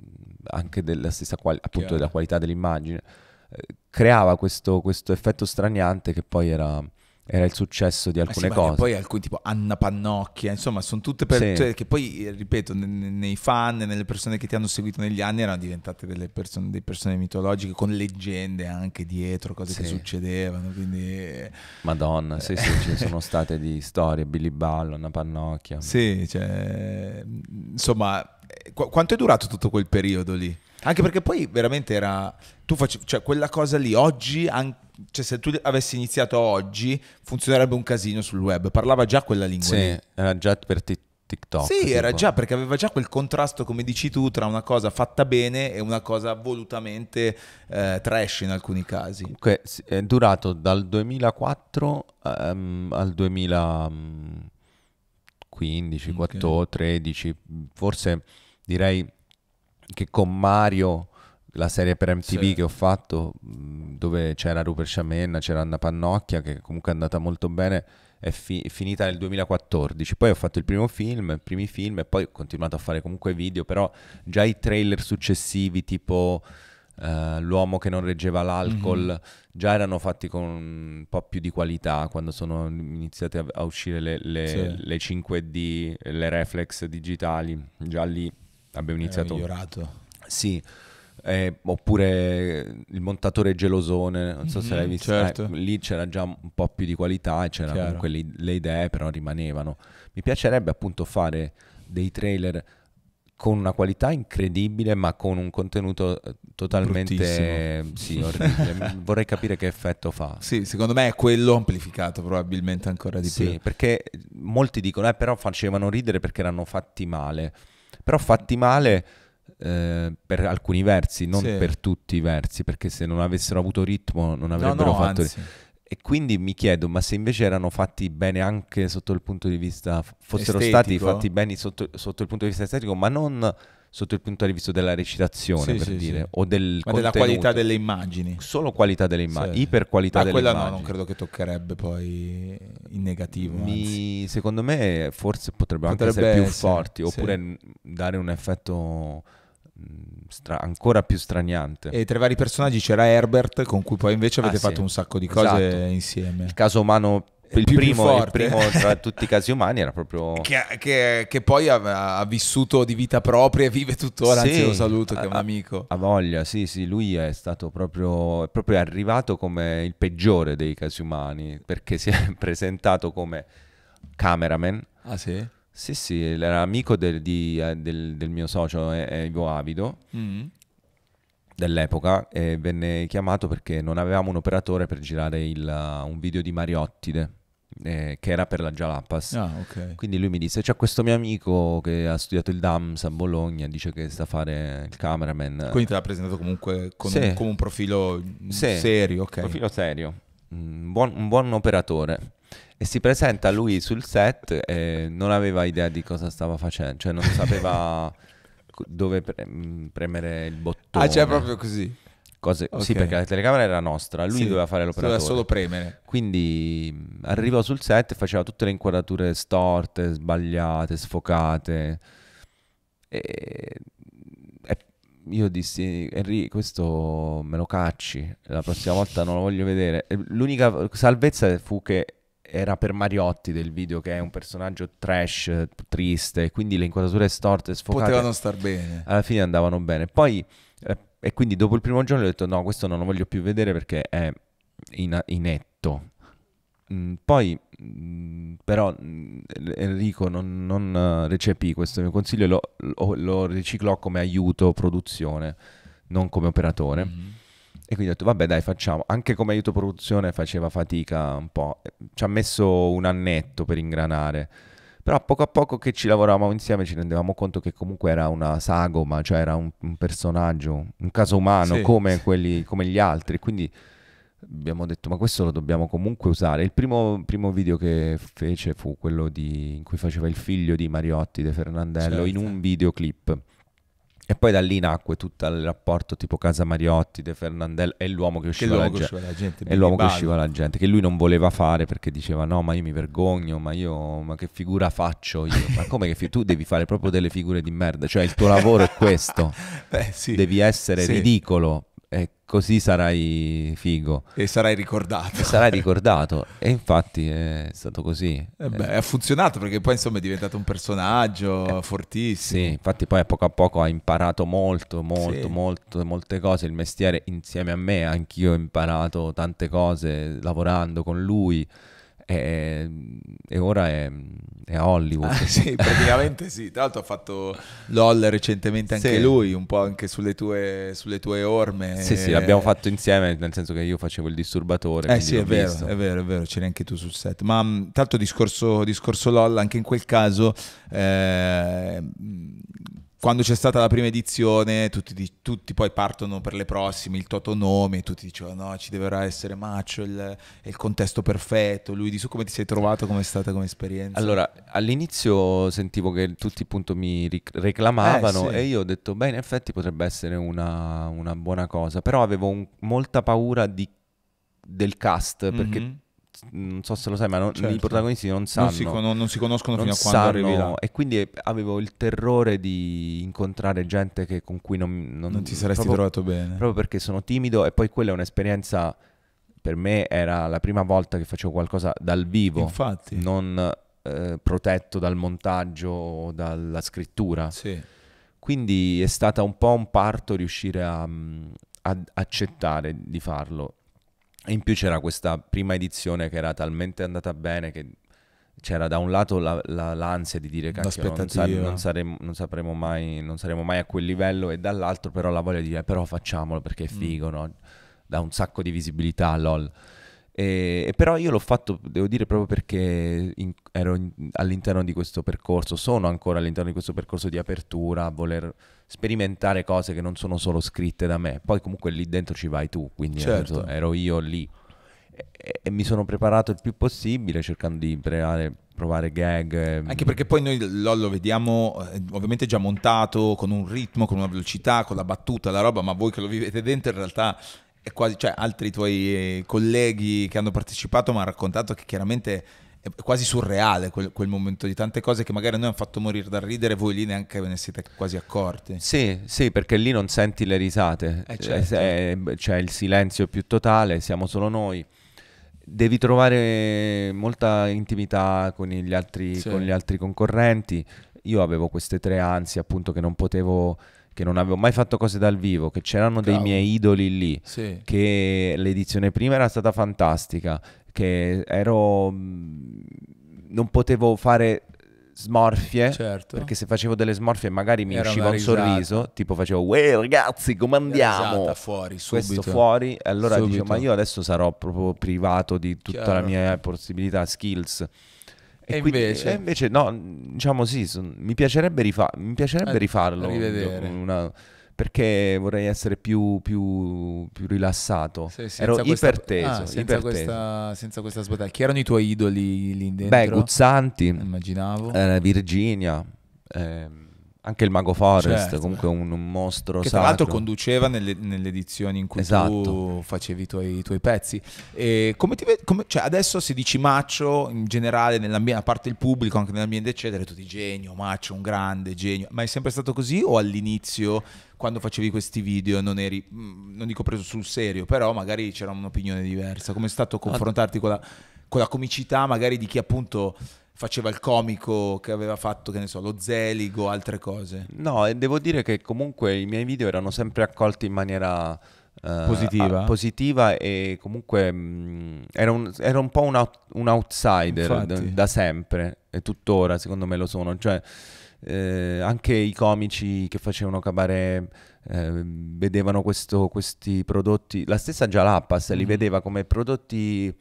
anche della stessa quali- appunto della qualità dell'immagine, eh, creava questo, questo effetto straniante che poi era era il successo di eh alcune eh sì, cose. Poi alcuni tipo Anna Pannocchia, insomma, sono tutte persone Sì. Cioè, che poi, ripeto, nei, nei fan, nelle persone che ti hanno seguito negli anni erano diventate delle persone, delle persone mitologiche con leggende anche dietro, cose sì. che succedevano, quindi... Eh, Madonna, sì, sì, ci eh. sono state di storie, Billy Ballo, Anna Pannocchia. Sì, cioè... Insomma, qu- quanto è durato tutto quel periodo lì? Anche perché poi veramente era... Tu facevi... Cioè, quella cosa lì oggi... Anche cioè, se tu avessi iniziato oggi, funzionerebbe un casino sul web. Parlava già quella lingua. Sì, lì. era già per te. TikTok. Sì, tipo. era già perché aveva già quel contrasto, come dici tu, tra una cosa fatta bene e una cosa volutamente eh, trash in alcuni casi. Comunque è durato dal 2004 um, ehm, al 2015, mm, okay. 14, 13, forse direi che con Mario la serie per MTV sì. che ho fatto dove c'era Rupert Sciamenna, c'era Anna Pannocchia che comunque è andata molto bene è, fi- è, finita nel 2014 poi ho fatto il primo film, i primi film e poi ho continuato a fare comunque video però già i trailer successivi tipo uh, L'uomo che non reggeva l'alcol mm-hmm. già erano fatti con un po' più di qualità quando sono iniziate a, uscire le, le, sì. le 5D, le reflex digitali già lì abbiamo iniziato... È migliorato sì eh, oppure il montatore gelosone, non so se mhm. l'hai visto, certo. eh, lì c'era già un po' più di qualità c'erano comunque le, le idee, però rimanevano. Mi piacerebbe appunto fare dei trailer con una qualità incredibile, ma con un contenuto eh, totalmente sì, orribile. Vorrei capire che effetto fa. Sì, secondo me è quello amplificato probabilmente ancora di sì, più. Sì, perché molti dicono: eh, però facevano ridere perché erano fatti male. Però fatti male eh, per alcuni versi, non sì. per tutti i versi, perché se non avessero avuto ritmo non avrebbero no, no, fatto... Anzi. E quindi mi chiedo, ma se invece erano fatti bene anche sotto il punto di vista, fossero estetico. stati fatti bene sotto, sotto, il punto di vista estetico, ma non sotto il punto di vista della recitazione, sì, per sì, dire, sì. o del ma della qualità delle immagini. Solo qualità delle immagini, sì. iperqualità ah, delle quella immagini. quella no, non credo che toccherebbe poi in negativo. Mi, secondo me forse potrebbe, potrebbe anche essere più forti, oppure dare un effetto Mm, stra- ancora più straniante. E tra i vari personaggi c'era Herbert, con cui poi invece ah, avete ah, fatto sì. un sacco di cose esatto. insieme. Il caso umano. Il, il, più, primo, più il primo, tra tutti i casi umani era proprio... Che, che, che poi ha, ha, vissuto di vita propria e vive tuttora, sì, anzi lo saluto, che è un amico. Ha voglia, sì, sì, lui è stato proprio, è proprio arrivato come il peggiore dei casi umani, perché si è presentato come cameraman. Ah sì? Sì, sì, era amico del, di, eh, del, del mio socio Ivo Avido. Mm. Dell'epoca e venne chiamato perché non avevamo un operatore per girare il, uh, un video di Mariottide. Eh, che era per la Jalapas. Ah, okay. Quindi lui mi disse: C'è questo mio amico che ha studiato il DAMS a Bologna, dice che sta a fare il cameraman. Quindi te l'ha presentato comunque con sì. un, un, profilo sì. serio. Okay. Profilo serio, mm, un buon, un buon operatore. E si presenta lui sul set e non aveva idea di cosa stava facendo, cioè non sapeva dove pre- mm, premere il bottone. Ah, cioè proprio così. Cose, okay. Sì, perché la telecamera era nostra, lui sì, doveva fare l'operatore. Doveva solo premere. Quindi mm, arrivò sul set e faceva tutte le inquadrature storte, sbagliate, sfocate. E io dissi Henry questo me lo cacci la prossima volta non lo voglio vedere l'unica salvezza fu che era per Mariotti del video che è un personaggio trash, triste, quindi le inquadrature storte, sfocate... Potevano star bene. Alla fine andavano bene. Poi, eh, e quindi dopo il primo giorno ho detto no, questo non lo voglio più vedere perché è in- inetto. Mm, poi mm, però mm, Enrico non, non, eh, recepì questo mio consiglio e lo, lo, lo, riciclò come aiuto produzione, non come operatore. Mm-hmm e quindi ho detto, vabbè dai, facciamo. Anche come aiuto produzione faceva fatica un po'. Eh, ci ha messo un annetto per ingranare. Però poco a poco che ci lavoravamo insieme ci rendevamo conto che comunque era una sagoma, cioè era un, un personaggio, un caso umano sì, come, Quelli, come, gli altri. Quindi abbiamo detto, ma questo lo dobbiamo comunque usare. Il primo, primo video che fece fu quello di, in cui faceva il figlio di Mariotti, De Fernandello, certo. in un videoclip e poi da lì nacque tutto il rapporto tipo Casa Mariotti, De Fernandel, e l'uomo che usciva, la, che usciva la gente. E l'uomo che usciva la gente, che lui non voleva fare perché diceva no, ma io mi vergogno, ma io, ma che figura faccio io? Ma come che fi- tu devi fare proprio delle figure di merda, cioè il tuo lavoro è questo, Beh, sì. devi essere sì. ridicolo e così sarai figo. E sarai ricordato. E sarai ricordato. e infatti è stato così. Eh beh, ha funzionato perché poi insomma è diventato un personaggio eh, fortissimo. Sì, infatti poi a poco a poco ha imparato molto, molto, sì. molto, molte cose. Il mestiere insieme a me, anch'io ho imparato tante cose lavorando con lui e, e ora è, è a Hollywood. Ah, sì, praticamente sì. Tra l'altro ha fatto LOL recentemente anche sì. lui, un po' anche sulle tue, sulle tue orme. Sì, sì, l'abbiamo fatto insieme, nel senso che io facevo il disturbatore. Eh sì, è vero, visto. è vero, è vero, c'eri anche tu sul set. Ma mm, tra l'altro discorso, discorso LOL, anche in quel caso... Eh, quando c'è stata la prima edizione, tutti, tutti, poi partono per le prossime, il Totonome, tutti dicevano no, ci dovrà essere Macio, il, il contesto perfetto. Lui di su come ti sei trovato, come è stata come esperienza? Allora, all'inizio sentivo che tutti appunto mi reclamavano eh, sì. e io ho detto, beh, in effetti potrebbe essere una, una buona cosa, però avevo un, molta paura di, del cast perché... Mm-hmm non so se lo sai, ma non, certo. i protagonisti non sanno. Non si, con- non si conoscono non fino a quando sanno, arrivi là. E quindi avevo il terrore di incontrare gente che, con cui non, non ti saresti proprio, trovato bene. Proprio perché sono timido e poi quella è un'esperienza, per me era la prima volta che facevo qualcosa dal vivo. Infatti. Non eh, protetto dal montaggio o dalla scrittura. Sì. Quindi è stata un po' un parto riuscire a, mm, ad accettare di farlo e in più c'era questa prima edizione che era talmente andata bene che c'era da un lato la, la, l'ansia di dire cacchio non, sa- non, saremo, non, sapremo mai, non saremo mai a quel livello e dall'altro però la voglia di dire però facciamolo perché è mm. figo, mm. no? dà un sacco di visibilità LOL. E, però io l'ho fatto, devo dire, proprio perché in, ero in, all'interno di questo percorso, sono ancora all'interno di questo percorso di apertura, a voler sperimentare cose che non sono solo scritte da me. Poi comunque lì dentro ci vai tu, quindi certo. ero io lì. E, e, mi sono preparato il più possibile cercando di creare provare gag. Ehm, Anche perché poi noi lo, lo vediamo eh, ovviamente già montato con un ritmo, con una velocità, con la battuta, la roba, ma voi che lo vivete dentro in realtà è quasi, cioè altri tuoi colleghi che hanno partecipato mi hanno raccontato che chiaramente è quasi surreale quel, quel, momento di tante cose che magari noi hanno fatto morire dal ridere voi lì neanche ve ne siete quasi accorti sì sì perché lì non senti le risate eh, certo. c'è, eh, eh, c'è il silenzio più totale siamo solo noi devi trovare molta intimità con gli altri, sì. con gli altri concorrenti io avevo queste tre ansie appunto che non potevo che non avevo mai fatto cose dal vivo, che c'erano Cavolo. dei miei idoli lì, sì. che l'edizione prima era stata fantastica, che ero... Mm, non potevo fare smorfie certo. perché se facevo delle smorfie magari mi Era usciva un sorriso tipo facevo uè ragazzi come andiamo fuori subito questo fuori allora subito. dicevo ma io adesso sarò proprio privato di tutta Chiaro. la mia possibilità skills e, e quindi, invece? invece? no, diciamo sì, son, mi piacerebbe, rifa- mi piacerebbe eh, rifarlo. Una, perché vorrei essere più, più, più rilassato. Sì, Ero questa, iperteso. Ah, senza, iperteso. Questa, senza questa sbataglia. Chi erano i tuoi idoli lì dentro? Beh, Guzzanti. Immaginavo. Eh, Virginia. Eh, anche il Mago Forest, certo. comunque un, un mostro che sacro. Tra l'altro conduceva nelle, nelle edizioni in cui esatto. tu facevi i tuoi, i tuoi pezzi. E come ti vedi? Come, cioè adesso se dici macho in generale, a parte il pubblico, anche nell'ambiente, eccetera, tutti genio, macho, un grande genio. Ma è sempre stato così o all'inizio, quando facevi questi video, non eri, mm, non dico preso sul serio, però magari c'era un'opinione diversa? Come è stato confrontarti con la, con la comicità magari di chi appunto faceva il comico che aveva fatto, che ne so, lo zeligo, altre cose. No, e devo dire che comunque i miei video erano sempre accolti in maniera... Uh, positiva. A, positiva. e comunque mh, mm, era, un, era, un, po' un, out, un outsider da, da sempre e tuttora secondo me lo sono. Cioè, eh, anche i comici che facevano cabaret eh, vedevano questo, questi prodotti, la stessa Jalapas mm-hmm. li mm. vedeva come prodotti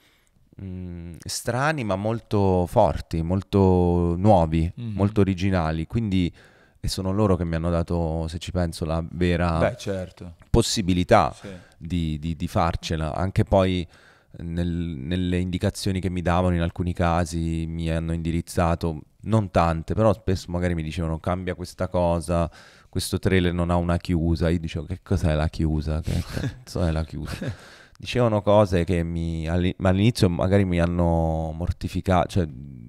Mm, strani ma molto forti, molto nuovi, mm-hmm. molto originali, quindi e sono loro che mi hanno dato, se ci penso, la vera Beh, certo. possibilità sì. di, di, di, farcela. Anche poi nel, nelle indicazioni che mi davano in alcuni casi mi hanno indirizzato, non tante, però spesso magari mi dicevano cambia questa cosa, questo trailer non ha una chiusa. Io dicevo che cos'è la chiusa? Che cazzo è la chiusa? dicevano cose che mi, all'inizio magari mi hanno mortificato, cioè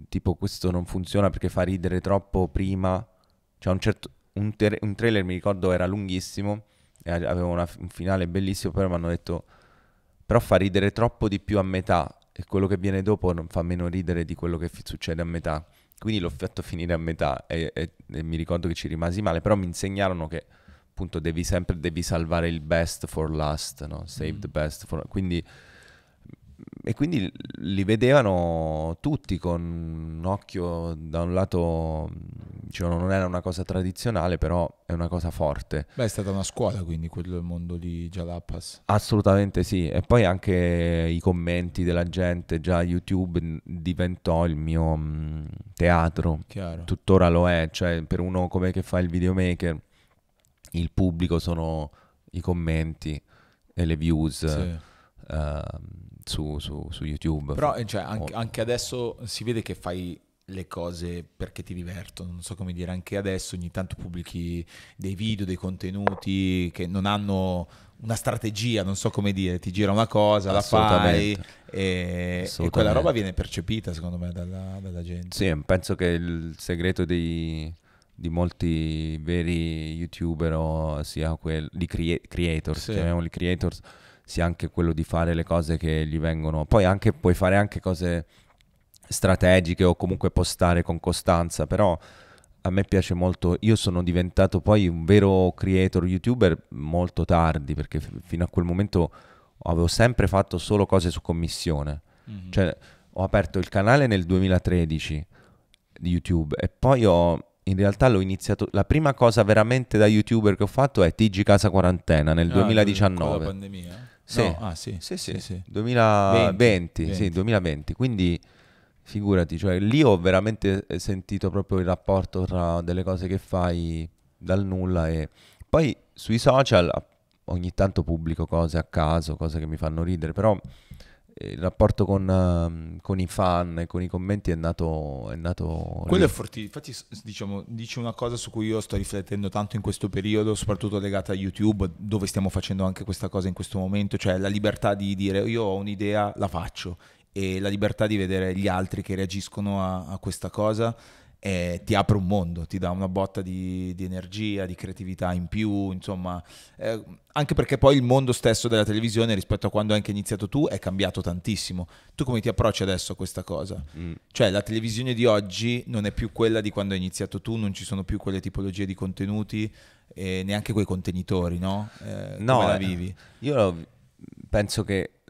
tipo questo non funziona perché fa ridere troppo prima, cioè un, certo, un, ter- un trailer mi ricordo era lunghissimo e aveva una, un finale bellissimo, però mi hanno detto però fa ridere troppo di più a metà e quello che viene dopo non fa meno ridere di quello che f- succede a metà. Quindi l'ho fatto finire a metà e, e, e mi ricordo che ci rimasi male, però mi insegnarono che appunto devi sempre devi salvare il best for last, no? Save mm. the best for quindi e quindi li vedevano tutti con un occhio da un lato diciamo, non era una cosa tradizionale però è una cosa forte beh è stata una scuola quindi quel mondo di Jalapas assolutamente sì e poi anche i commenti della gente già YouTube diventò il mio mm, teatro Chiaro. tuttora lo è cioè per uno come che fa il videomaker il pubblico sono i commenti e le views. Sì. Uh, su, su, su, YouTube. Però eh, cioè, anche, anche adesso si vede che fai le cose perché ti divertono, non so come dire, anche adesso ogni tanto pubblichi dei video, dei contenuti che non hanno una strategia, non so come dire, ti gira una cosa, la fai e, e quella roba viene percepita secondo me dalla, dalla gente. Sì, penso che il segreto dei di molti veri youtuber o sia quel, di crea- creators, sì. chiamiamoli creators, sia anche quello di fare le cose che gli vengono. Poi anche puoi fare anche cose strategiche o comunque postare con costanza, però a me piace molto, io sono diventato poi un vero creator youtuber molto tardi, perché f- fino a quel momento avevo sempre fatto solo cose su commissione. Mm-hmm. Cioè ho aperto il canale nel 2013 di YouTube e poi ho in realtà l'ho iniziato. La prima cosa veramente da youtuber che ho fatto è TG Casa Quarantena nel ah, 2019. Con pandemia? Sì. No. Ah, sì. Sì, sì. sì, sì. 2020, 20. Sì, 2020. Quindi figurati, cioè, lì ho veramente eh, sentito proprio il rapporto tra delle cose che fai dal nulla e poi sui social ah, ogni tanto pubblico cose a caso, cose che mi fanno ridere, però il rapporto con, ehm, con, i fan, e con i commenti è nato... È nato Quello lì. è fortissimo, infatti diciamo, dice una cosa su cui io sto riflettendo tanto in questo periodo, soprattutto legata a YouTube, dove stiamo facendo anche questa cosa in questo momento, cioè la libertà di dire io ho un'idea, la faccio, e la libertà di vedere gli altri che reagiscono a, a questa cosa eh, ti apre un mondo, ti dà una botta di, di energia, di creatività in più, insomma, eh, anche perché poi il mondo stesso della televisione rispetto a quando hai anche iniziato tu è cambiato tantissimo. Tu come ti approcci adesso a questa cosa? Mm. Cioè la televisione di oggi non è più quella di quando hai iniziato tu, non ci sono più quelle tipologie di contenuti e neanche quei contenitori, no? Eh, no, la eh, vivi? Io penso che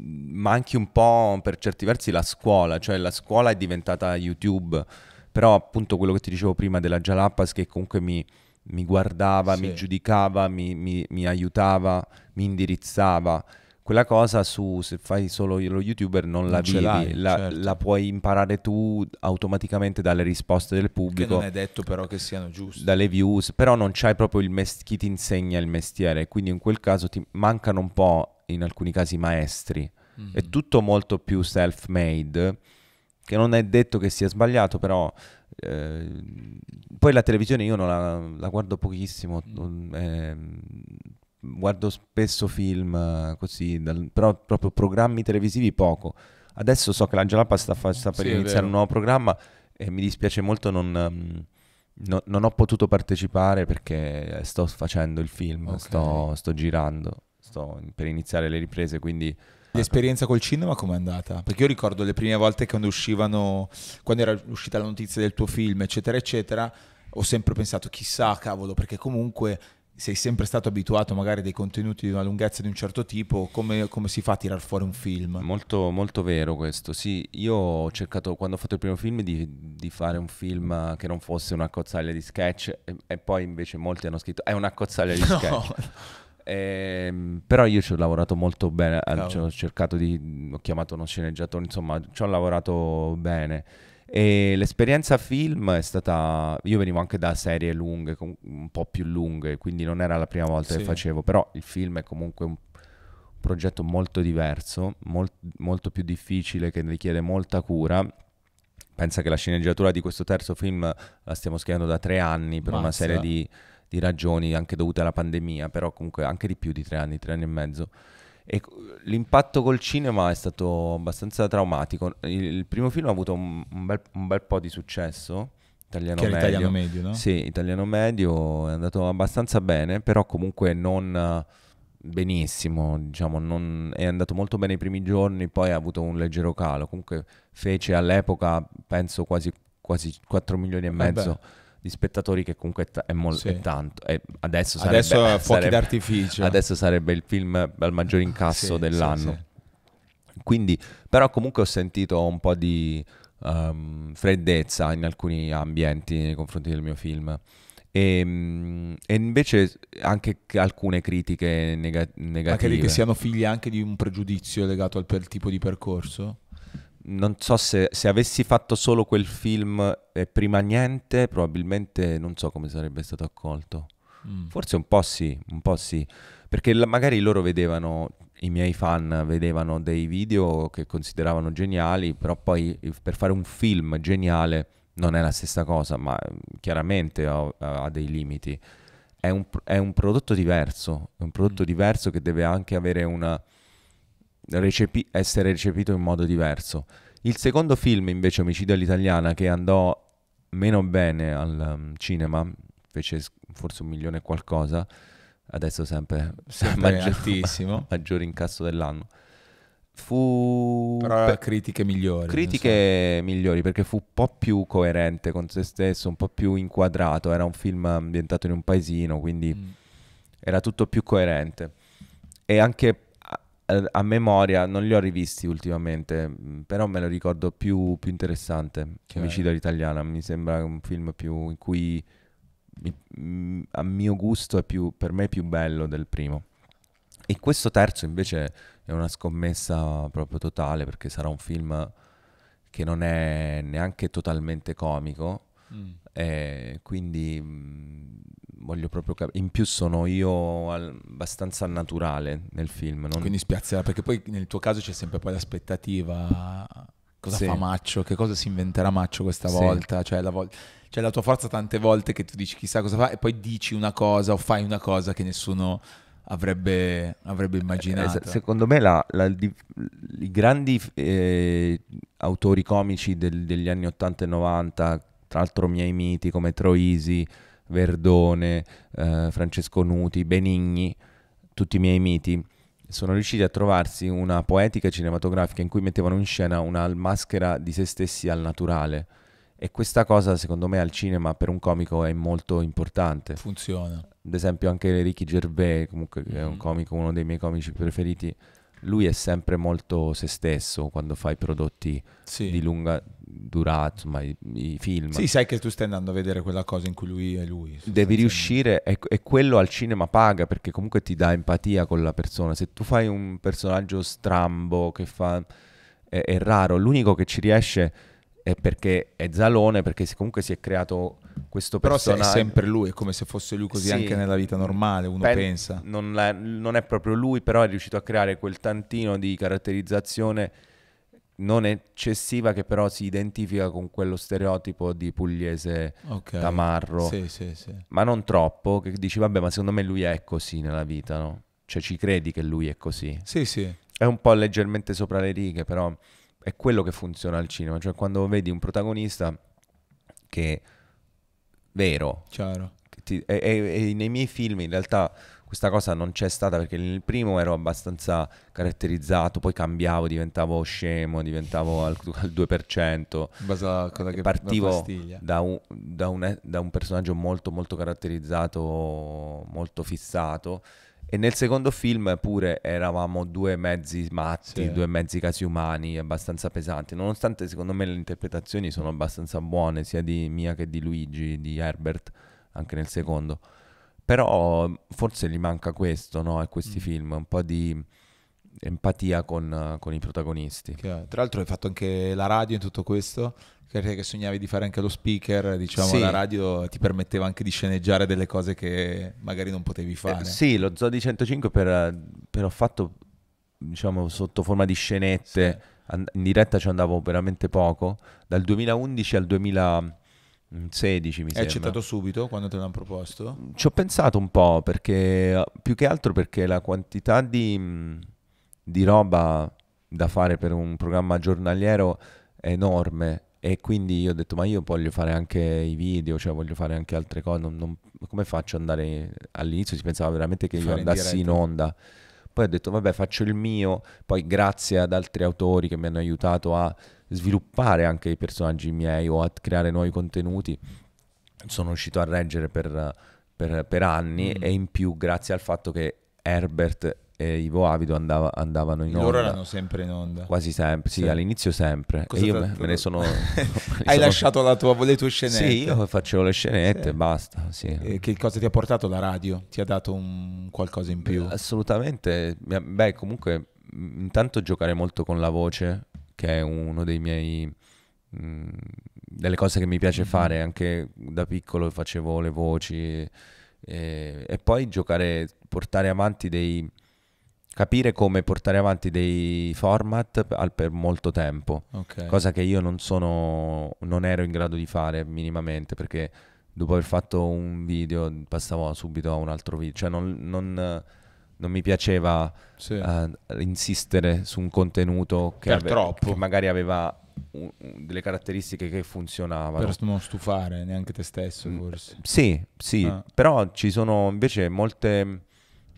mm, manchi un po' per certi versi la scuola, cioè la scuola è diventata YouTube però appunto quello che ti dicevo prima della Jalapas che comunque mi, mi guardava, sì. mi giudicava, mi, mi, mi, aiutava, mi indirizzava. Quella cosa su se fai solo lo youtuber non, non la vivi, la, certo. la, puoi imparare tu automaticamente dalle risposte del pubblico. Che non è detto però che siano giuste. Dalle views, però non c'hai proprio il mes- chi ti insegna il mestiere, quindi in quel caso ti mancano un po' in alcuni casi maestri. Mm-hmm. È tutto molto più self-made che non è detto che sia sbagliato, però eh, poi la televisione io non la, la guardo pochissimo, mm. eh, guardo spesso film eh, così, dal, però proprio programmi televisivi poco. Adesso so che l'Angela Lappa sta, fa, sta per sì, iniziare un nuovo programma e mi dispiace molto non... Ehm, no, non ho potuto partecipare perché sto facendo il film, okay. sto, sto, girando, sto per iniziare le riprese, quindi L'esperienza col cinema com'è andata? Perché io ricordo le prime volte quando uscivano, quando era uscita la notizia del tuo film, eccetera, eccetera, ho sempre pensato chissà, cavolo, perché comunque sei sempre stato abituato magari a dei contenuti di una lunghezza di un certo tipo, come, come, si fa a tirar fuori un film? Molto, molto vero questo, sì, io ho cercato quando ho fatto il primo film di, di fare un film che non fosse una cozzaglia di sketch e, e, poi invece molti hanno scritto è una cozzaglia di sketch. No. Eh, però io ci ho lavorato molto bene, eh, cioè, ho cercato di, ho chiamato uno sceneggiatore, insomma ci ho lavorato bene. E l'esperienza film è stata, io venivo anche da serie lunghe, un po' più lunghe, quindi non era la prima volta sì. che facevo, però il film è comunque un progetto molto diverso, molt, molto più difficile, che richiede molta cura. Pensa che la sceneggiatura di questo terzo film la stiamo scrivendo da tre anni per Mazza. una serie di di ragioni anche dovute alla pandemia, però comunque anche di più di tre anni, tre anni e mezzo. E l'impatto col cinema è stato abbastanza traumatico. Il, il primo film ha avuto un, un, bel, un, bel, po' di successo. Italiano che medio. Italiano medio, no? Sì, italiano medio è andato abbastanza bene, però comunque non benissimo, diciamo, non, è andato molto bene i primi giorni, poi ha avuto un leggero calo. Comunque fece all'epoca, penso, quasi, quasi 4 milioni e eh mezzo. Vabbè di spettatori che comunque è, molto sì. tanto. E adesso sarebbe, adesso fuochi sarebbe, d'artificio. Adesso sarebbe il film al maggior incasso sì, dell'anno. Sì, Quindi, però comunque ho sentito un po' di um, freddezza in alcuni ambienti nei confronti del mio film. E, ehm, e, invece anche alcune critiche nega- negative. Anche lì che siano figlie anche di un pregiudizio legato al tipo di percorso? non so se, se, avessi fatto solo quel film e prima niente, probabilmente non so come sarebbe stato accolto. Mm. Forse un po' sì, un po' sì, perché la, magari loro vedevano, i miei fan vedevano dei video che consideravano geniali, però poi per fare un film geniale non è la stessa cosa, ma mm, chiaramente ha, ha dei limiti. È un, è un, prodotto diverso, è un prodotto mm. diverso che deve anche avere una recepi- essere recepito in modo diverso. Il secondo film invece, Omicidio all'italiana, che andò meno bene al um, cinema, fece forse un milione e qualcosa, adesso sempre, sempre maggior, altissimo, maggior incasso dell'anno. Fu Però per, critiche migliori. Critiche so. migliori perché fu un po' più coerente con se stesso, un po' più inquadrato, era un film ambientato in un paesino, quindi mm. era tutto più coerente. E anche eh, a memoria non li ho rivisti ultimamente, mm, però me lo ricordo più, più interessante. Che Omicidio certo. all'italiana mi sembra un film più in cui mi, mm, a mio gusto è più, per me è più bello del primo. E questo terzo invece è una scommessa proprio totale perché sarà un film che non è neanche totalmente comico, Mm. Eh, quindi mh, mm, voglio proprio capire. In più sono io al- abbastanza naturale nel film. Non... Quindi spiazzerà, perché poi nel tuo caso c'è sempre poi l'aspettativa. Cosa sì. fa Maccio? Che cosa si inventerà Maccio questa sì. volta? Cioè la, vol- cioè la tua forza tante volte che tu dici chissà cosa fa e poi dici una cosa o fai una cosa che nessuno avrebbe, avrebbe eh, immaginato. Eh, secondo me la, la, di, i grandi eh, autori comici del, degli anni 80 e 90 tra l'altro miei miti come Troisi, Verdone, eh, Francesco Nuti, Benigni, tutti i miei miti, sono riusciti a trovarsi una poetica cinematografica in cui mettevano in scena una maschera di se stessi al naturale. E questa cosa, secondo me, al cinema per un comico è molto importante. Funziona. Ad esempio, anche Ricky Gervais, comunque, mm-hmm. che è un mm. comico, uno dei miei comici preferiti, lui è sempre molto se stesso quando fai prodotti sì. di lunga durata, ma i, i, film. Sì, sai che tu stai andando a vedere quella cosa in cui lui è lui. Devi riuscire, e, e, quello al cinema paga perché comunque ti dà empatia con la persona. Se tu fai un personaggio strambo che fa... è, è raro, l'unico che ci riesce è perché è Zalone, perché comunque si è creato questo personaggio. Però se è sempre lui, è come se fosse lui così sì, anche nella vita normale, uno pen- pensa. Non è, non è, proprio lui, però è riuscito a creare quel tantino di caratterizzazione non eccessiva che però si identifica con quello stereotipo di pugliese okay. tamarro, sì, sì, ma non troppo, che dici vabbè ma secondo me lui è così nella vita, no? Cioè ci credi che lui è così? Sì, sì. È un po' leggermente sopra le righe, però è quello che funziona al cinema, cioè quando vedi un protagonista che è vero. Che ti, e, e, e nei miei film in realtà questa cosa non c'è stata perché nel primo ero abbastanza caratterizzato, poi cambiavo, diventavo scemo, diventavo al, al 2%. Basa, che partivo da un, da, un, da un personaggio molto molto caratterizzato, molto fissato e nel secondo film pure eravamo due mezzi matti, sì. due mezzi casi umani, abbastanza pesanti. Nonostante secondo me le interpretazioni sono abbastanza buone, sia di Mia che di Luigi, di Herbert, anche nel secondo. Però forse gli manca questo, no? A questi mm. film, un po' di empatia con, con i protagonisti. Chiaro. Tra l'altro hai fatto anche la radio in tutto questo, che sognavi di fare anche lo speaker, diciamo sì. la radio ti permetteva anche di sceneggiare delle cose che magari non potevi eh, fare. Eh, sì, lo Zoo di 105 per, per ho fatto diciamo sotto forma di scenette, sì. And- in diretta ci andavo veramente poco, dal 2011 al 2000 16 mi Hai sembra. accettato subito quando te l'hanno proposto? Ci ho pensato un po' perché più che altro perché la quantità di di roba da fare per un programma giornaliero enorme e quindi io ho detto ma io voglio fare anche i video, cioè voglio fare anche altre cose, non, non, come faccio ad andare all'inizio si pensava veramente che io andassi in, in onda. Poi ho detto vabbè faccio il mio, poi grazie ad altri autori che mi hanno aiutato a sviluppare anche i personaggi miei o a creare nuovi contenuti, sono riuscito a reggere per, per, per anni mm. e in più grazie al fatto che Herbert e Ivo Avido andava, andavano in Loro onda. Loro erano sempre in onda. Quasi sempre, sì, sì. all'inizio sempre. e io me, me ne sono... Hai sono... lasciato la tua, le tue scenette. Sì, io facevo le scenette sì. e basta. Sì. che cosa ti ha portato la radio? Ti ha dato un qualcosa in più? Beh, assolutamente. Beh, comunque, intanto giocare molto con la voce, che è uno dei miei... delle cose che mi piace mm-hmm. fare, anche da piccolo facevo le voci e, e poi giocare, portare avanti dei capire come portare avanti dei format al, per molto tempo, okay. cosa che io non, sono, non ero in grado di fare minimamente perché dopo aver fatto un video passavo subito a un altro video, cioè non, non, non mi piaceva sì. uh, insistere su un contenuto che, ave- che magari aveva delle caratteristiche che funzionavano. Per non stufare neanche te stesso mm, forse. sì, sì, ah. però ci sono invece molte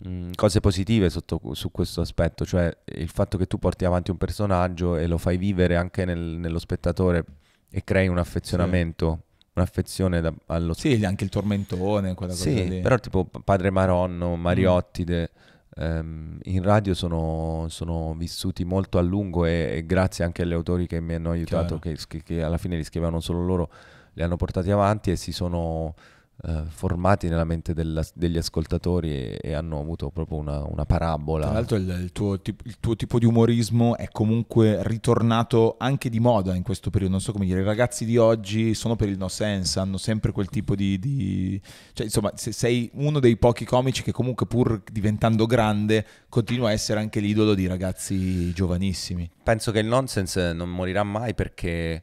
Mm, cose positive sotto, su questo aspetto, cioè il fatto che tu porti avanti un personaggio e lo fai vivere anche nel, nello spettatore e crei un affezionamento. Sì. Un'affezione da, allo spettatore. Sì, anche il tormentone, quella sì, cosa lì. però tipo Padre Maronno, Mariottide, mm. ehm, in radio sono, sono, vissuti molto a lungo e, e, grazie anche agli autori che mi hanno aiutato, che, che, alla fine li scrivevano solo loro, li hanno portati avanti e si sono eh, formati nella mente della, degli ascoltatori e, e, hanno avuto proprio una, una parabola. Tra l'altro il, il, tuo, il, tuo, tipo di umorismo è comunque ritornato anche di moda in questo periodo, non so come dire, i ragazzi di oggi sono per il no sense, hanno sempre quel tipo di... di... Cioè, insomma, se sei uno dei pochi comici che comunque pur diventando grande continua a essere anche l'idolo di ragazzi giovanissimi. Penso che il nonsense non morirà mai perché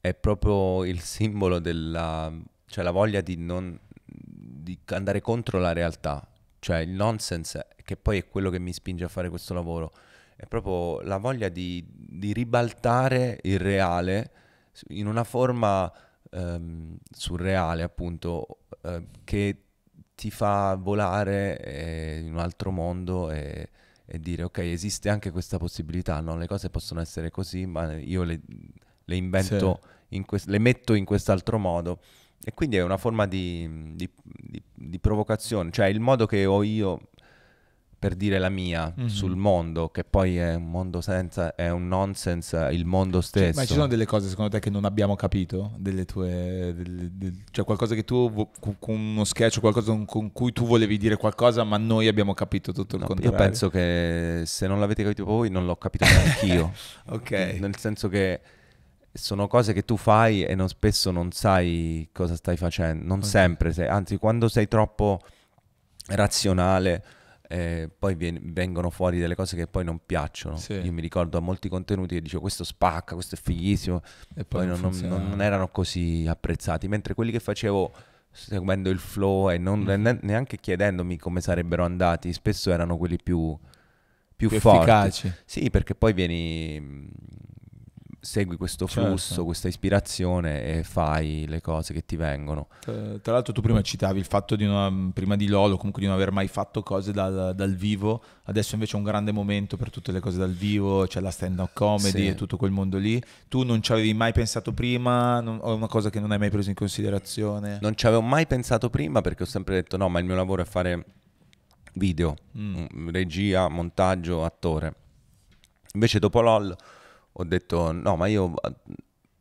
è proprio il simbolo della cioè la voglia di, non, di andare contro la realtà, cioè il nonsense, che poi è quello che mi spinge a fare questo lavoro, è proprio la voglia di, di ribaltare il reale in una forma ehm, surreale, appunto, eh, che ti fa volare eh, in un altro mondo e, e, dire ok esiste anche questa possibilità, no? le cose possono essere così ma io le, le invento, sì. que- le metto in quest'altro modo e quindi è una forma di, di, di, di, provocazione, cioè il modo che ho io per dire la mia mm-hmm. sul mondo, che poi è un mondo senza, è un nonsense, il mondo stesso. Cioè, ma ci sono delle cose secondo te che non abbiamo capito? Delle tue, delle, delle, cioè qualcosa che tu, con uno sketch, qualcosa con cui tu volevi dire qualcosa, ma noi abbiamo capito tutto il no, contrario. Io penso che se non l'avete capito voi, non l'ho capito neanche io. ok. Nel senso che sono cose che tu fai e non, spesso non sai cosa stai facendo, non okay. sempre, sei, anzi quando sei troppo razionale eh, poi vien- vengono fuori delle cose che poi non piacciono. Sì. Io mi ricordo a molti contenuti che dicevo questo spacca, questo è fighissimo, e poi, poi non, non, non, erano così apprezzati, mentre quelli che facevo seguendo il flow e non, mm. ne- neanche chiedendomi come sarebbero andati, spesso erano quelli più più, più forti. efficaci. Sì, perché poi vieni segui questo certo. flusso, certo. questa ispirazione e fai le cose che ti vengono. Tra, l'altro tu prima citavi il fatto di una, prima di Lolo, comunque di non aver mai fatto cose dal, dal, vivo, adesso invece è un grande momento per tutte le cose dal vivo, c'è cioè la stand-up comedy sì. e tutto quel mondo lì. Tu non ci avevi mai pensato prima non, o è una cosa che non hai mai preso in considerazione? Non ci avevo mai pensato prima perché ho sempre detto no, ma il mio lavoro è fare video, mm. regia, montaggio, attore. Invece dopo Lolo ho detto no, ma io ah,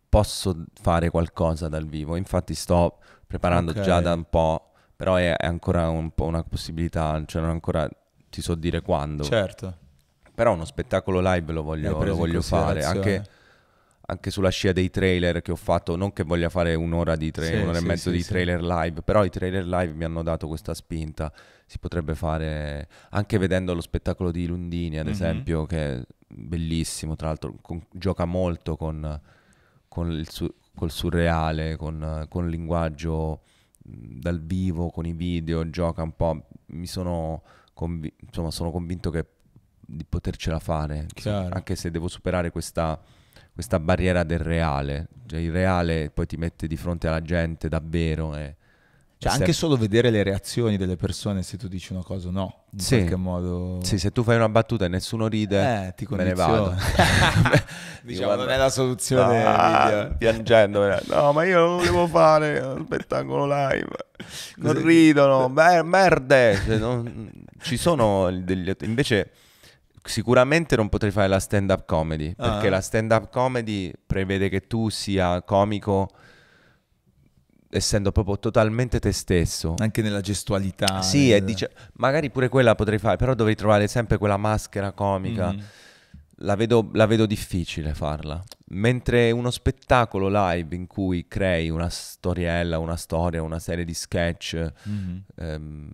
posso fare qualcosa dal vivo, infatti sto preparando okay. già da un po', però è, è ancora un po' una possibilità, cioè non ancora ti so dire quando. Certo. Però uno spettacolo live lo voglio, lo voglio fare, anche anche sulla scia dei trailer che ho fatto, non che voglia fare un'ora di trailer, sì, un'ora sì, e mezzo sì, di trailer live, però i trailer live mi hanno dato questa spinta. Si potrebbe fare anche vedendo lo spettacolo di Lundini, ad mm-hmm. esempio, che bellissimo, tra l'altro con, gioca molto con, con il su, col surreale, con, con, il linguaggio dal vivo, con i video, gioca un po', mi sono, convi- insomma, sono convinto che, di potercela fare, Chiaro. anche se devo superare questa, questa barriera del reale, cioè il reale poi ti mette di fronte alla gente davvero e cioè, essere... anche solo vedere le reazioni delle persone se tu dici una cosa o no, in sì. qualche modo. Sì, se tu fai una battuta e nessuno ride, eh, ti me ne vado. diciamo, guarda... non è la soluzione. No, ah, piangendo, no, ma io non volevo fare uno spettacolo live. Non Così... ridono, mer- merde. Cioè, non... Ci sono degli... Invece sicuramente non potrei fare la stand up comedy ah. perché la stand up comedy prevede che tu sia comico essendo proprio totalmente te stesso. Anche nella gestualità. Sì, e dice, magari pure quella potrei fare, però dovrei trovare sempre quella maschera comica. Mm. La, vedo, la vedo difficile farla. Mentre uno spettacolo live in cui crei una storiella, una storia, una serie di sketch, mm-hmm. ehm,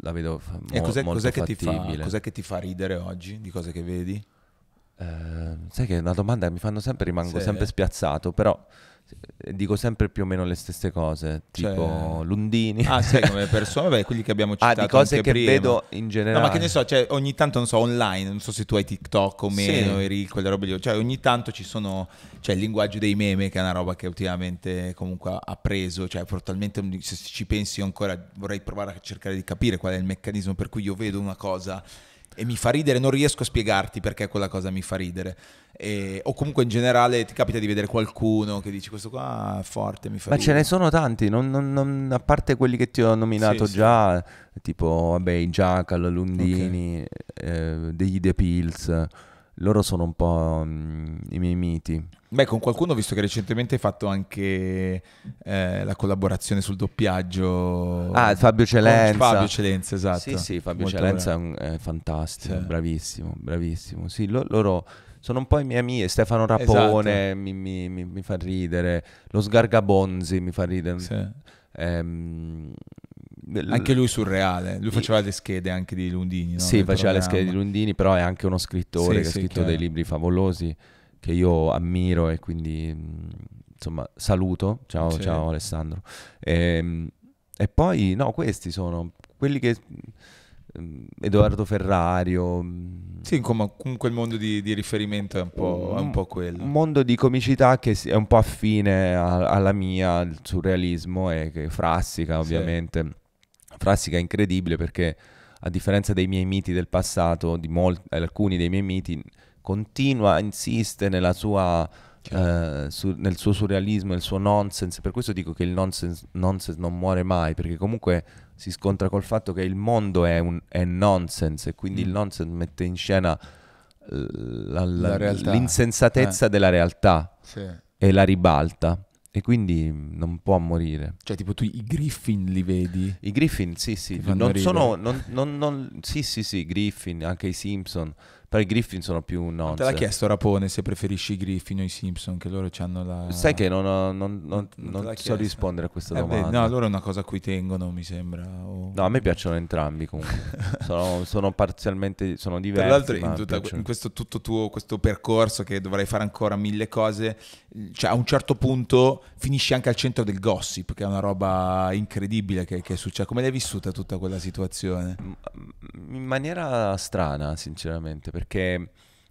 la vedo mo- e cos'è, molto cos'è fattibile. Che ti fa, cos'è che ti fa ridere oggi di cose che vedi? Ehm, sai che è una domanda che mi fanno sempre, rimango sì. sempre spiazzato, però eh, dico sempre più o meno le stesse cose, cioè... tipo Lundini. Ah, sì, come persone, beh, quelli che abbiamo citato. prima. Ah, di cose che prima. vedo in generale. No, ma che ne so, cioè, ogni tanto non so online, non so se tu hai TikTok o meno, sì. Reel, quelle robe lì. Cioè, ogni tanto ci sono cioè il linguaggio dei meme che è una roba che ultimamente comunque ha preso, cioè fortalmente se ci pensi ancora vorrei provare a cercare di capire qual è il meccanismo per cui io vedo una cosa e mi fa ridere, non riesco a spiegarti perché quella cosa mi fa ridere. E, o comunque in generale ti capita di vedere qualcuno che dici questo qua è forte, mi fa Ma ridere. ce ne sono tanti, non, non, non, a parte quelli che ti ho nominato sì, già, sì. tipo vabbè, i Jackal, Lundini, okay. eh, degli The Pills loro sono un po' mh, mm, i miei miti. Beh, con qualcuno ho visto che recentemente hai fatto anche eh, la collaborazione sul doppiaggio. Ah, Fabio Celenza. Fabio Celenza, esatto. Sì, sì, Fabio Molto Celenza bravo. è fantastico, sì. bravissimo, bravissimo. Sì, lo, loro sono un po' i miei amici. Stefano Rapone esatto. mi, mi, mi, mi, fa ridere, lo Sgargabonzi mi fa ridere. Sì. Ehm, anche lui surreale, lui faceva le schede anche di Lundini. No? Sì, Nel faceva programma. le schede di Lundini, però è anche uno scrittore sì, che sì, ha scritto chiaro. dei libri favolosi che io ammiro e quindi insomma saluto. Ciao, sì. ciao Alessandro. E, ehm, e, poi no, questi sono quelli che... Edoardo Ferrario. Sì, comunque il mondo di, di riferimento è un, un, è un, po', quello. Un mondo di comicità che è un po' affine a, alla mia, al surrealismo e che frassica ovviamente. Sì Frassica è incredibile perché a differenza dei miei miti del passato, di mol- eh, alcuni dei miei miti, continua, insiste nella sua... Uh, su, nel suo surrealismo, nel suo nonsense. Per questo dico che il nonsense, nonsense, non muore mai, perché comunque si scontra col fatto che il mondo è, un, è nonsense e quindi mm. il nonsense mette in scena la, la, la l'insensatezza eh. della realtà sì. e la ribalta. E quindi mm, non può morire. Cioè, tipo tu i Griffin li vedi? I Griffin, sì, sì. Non sono. Non, non, non, sì, sì, sì, Griffin, anche i Simpson. Però i Griffin sono più un Te l'ha chiesto Rapone se preferisci i Griffin o i Simpson, che loro hanno la... Sai che non, non, non, non, non so rispondere a questa eh domanda. Beh, no, loro è una cosa a cui tengono, mi sembra. O... No, a me piacciono entrambi comunque. sono, sono, parzialmente, sono diversi. Tra l'altro in, tutta, in, questo tutto tuo, questo percorso che dovrai fare ancora mille cose, cioè a un certo punto finisci anche al centro del gossip, che è una roba incredibile che, che è successa. Come l'hai vissuta tutta quella situazione? In maniera strana, sinceramente, perché perché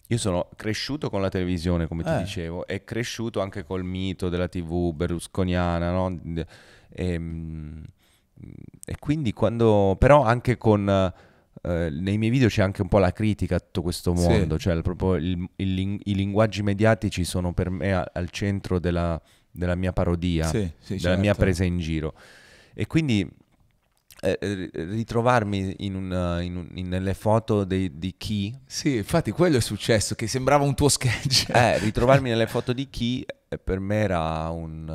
io sono cresciuto con la televisione, come ti eh. dicevo, e cresciuto anche col mito della TV berlusconiana, no? e, ehm, e, quindi quando... però anche con... Eh, nei miei video c'è anche un po' la critica a tutto questo mondo, sì. cioè proprio il, il, i linguaggi mediatici sono per me a, al centro della, della mia parodia, sì, sì, della certo. mia presa in giro. E quindi eh, ritrovarmi in un, in un, in, nelle foto dei, di chi... Sì, infatti quello è successo, che sembrava un tuo sketch. Eh, ritrovarmi nelle foto di chi eh, per me era un,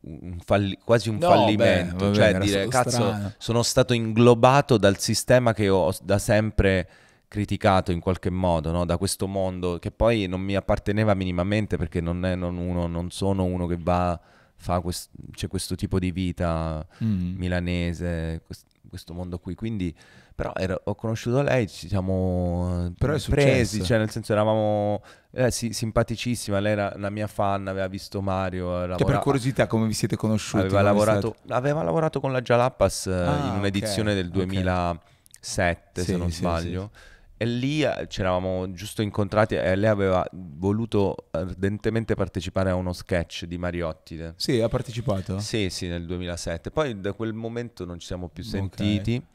un falli- quasi un no, fallimento, beh, vabbè, cioè dire cazzo strano. sono stato inglobato dal sistema che ho da sempre criticato in qualche modo no? da questo mondo che poi non mi apparteneva minimamente perché non, non, uno, non sono uno che va fa quest- c'è questo tipo di vita mm. milanese, quest- questo mondo qui. Quindi, però ero, ho conosciuto lei, ci siamo eh, però presi, cioè nel senso eravamo eh, sì, simpaticissima, lei era la mia fan, aveva visto Mario. Lavora... Che per curiosità come vi siete conosciuti? Aveva, lavorato, aveva lavorato, con la Jalapas eh, ah, in un'edizione okay, del 2007, okay. se sì, non sì, sbaglio. Sì, e lì eh, ci eravamo giusto incontrati e lei aveva voluto ardentemente partecipare a uno sketch di Mariottide. Sì, ha partecipato? Sì, sì, nel 2007. Poi da quel momento non ci siamo più sentiti. Okay.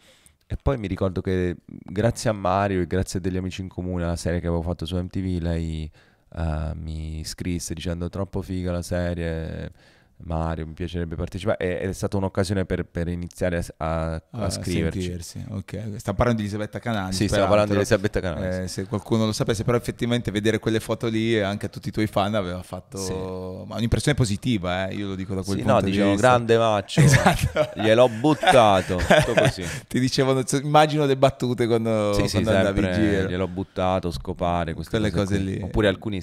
E poi mi ricordo che grazie a Mario e grazie a degli amici in comune alla serie che avevo fatto su MTV, lei uh, mi scrisse dicendo troppo figa la serie Mario, mi piacerebbe partecipare. Ed è, stata un'occasione per, per iniziare a, a, ah, a scriverci. Okay. Sta parlando di Elisabetta Canali. Sì, stiamo parlando di Elisabetta Canali. Eh, se qualcuno lo sapesse, però effettivamente vedere quelle foto lì eh, anche a tutti i tuoi fan aveva fatto sì. un'impressione positiva, eh? io lo dico da quel sì, punto no, di dicevo, vista. grande maccio, esatto. gliel'ho buttato, Ti dicevano, cioè, immagino le battute quando, sì, quando sì, andavi in giro. gliel'ho buttato, scopare, quelle cose, cose lì. Oppure alcuni,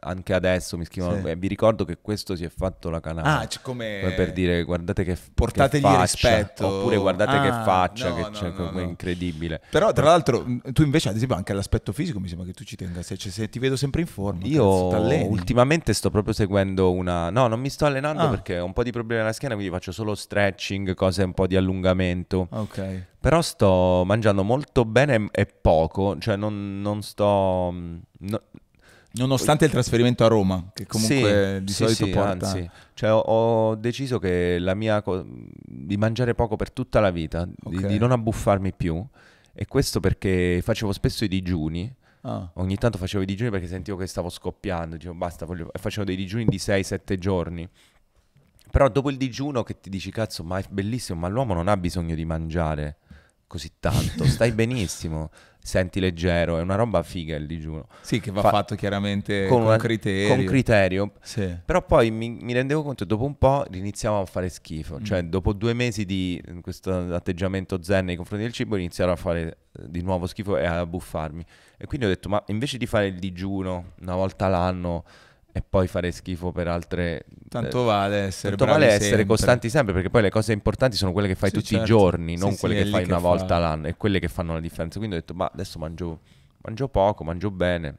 anche adesso mi scrivono, sì. Eh, vi ricordo che questo si è fatto la la canale. Ah, c- come... come... per dire guardate che Portategli che rispetto. Oppure guardate ah, che faccia, no, che c'è, no, no, incredibile. Però tra l'altro tu invece ad esempio anche all'aspetto fisico mi sembra che tu ci tenga, se, cioè, se ti vedo sempre in forma. Io penso, ultimamente sto proprio seguendo una... No, non mi sto allenando ah. perché ho un po' di problemi alla schiena, quindi faccio solo stretching, cose un po' di allungamento. Ok. Però sto mangiando molto bene e poco, cioè non, non sto... Mm, no, Nonostante il trasferimento a Roma, che comunque sì, di solito sì, porta... Anzi, cioè ho, ho, deciso che la mia co- di mangiare poco per tutta la vita, okay. di, di, non abbuffarmi più, e questo perché facevo spesso i digiuni. Ah. Ogni tanto facevo i digiuni perché sentivo che stavo scoppiando, dicevo basta, voglio... facevo dei digiuni di 6-7 giorni. Però dopo il digiuno che ti dici cazzo, ma è bellissimo, ma l'uomo non ha bisogno di mangiare così tanto, stai benissimo senti leggero, è una roba figa il digiuno. Sì, che va Fa- fatto chiaramente con, un criterio. Con criterio. Sì. Però poi mi, mi, rendevo conto dopo un po' iniziavo a fare schifo, mm. cioè dopo due mesi di questo atteggiamento zen nei confronti del cibo iniziavo a fare eh, di nuovo schifo e a buffarmi. E quindi ho detto, ma invece di fare il digiuno una volta l'anno e poi fare schifo per altre... Tanto eh, vale essere, tanto vale essere sempre. costanti sempre, perché poi le cose importanti sono quelle che fai sì, tutti certo. i giorni, non sì, quelle sì, che fai che una fa... volta all'anno, e quelle che fanno la differenza. Quindi ho detto, ma adesso mangio, mangio poco, mangio bene,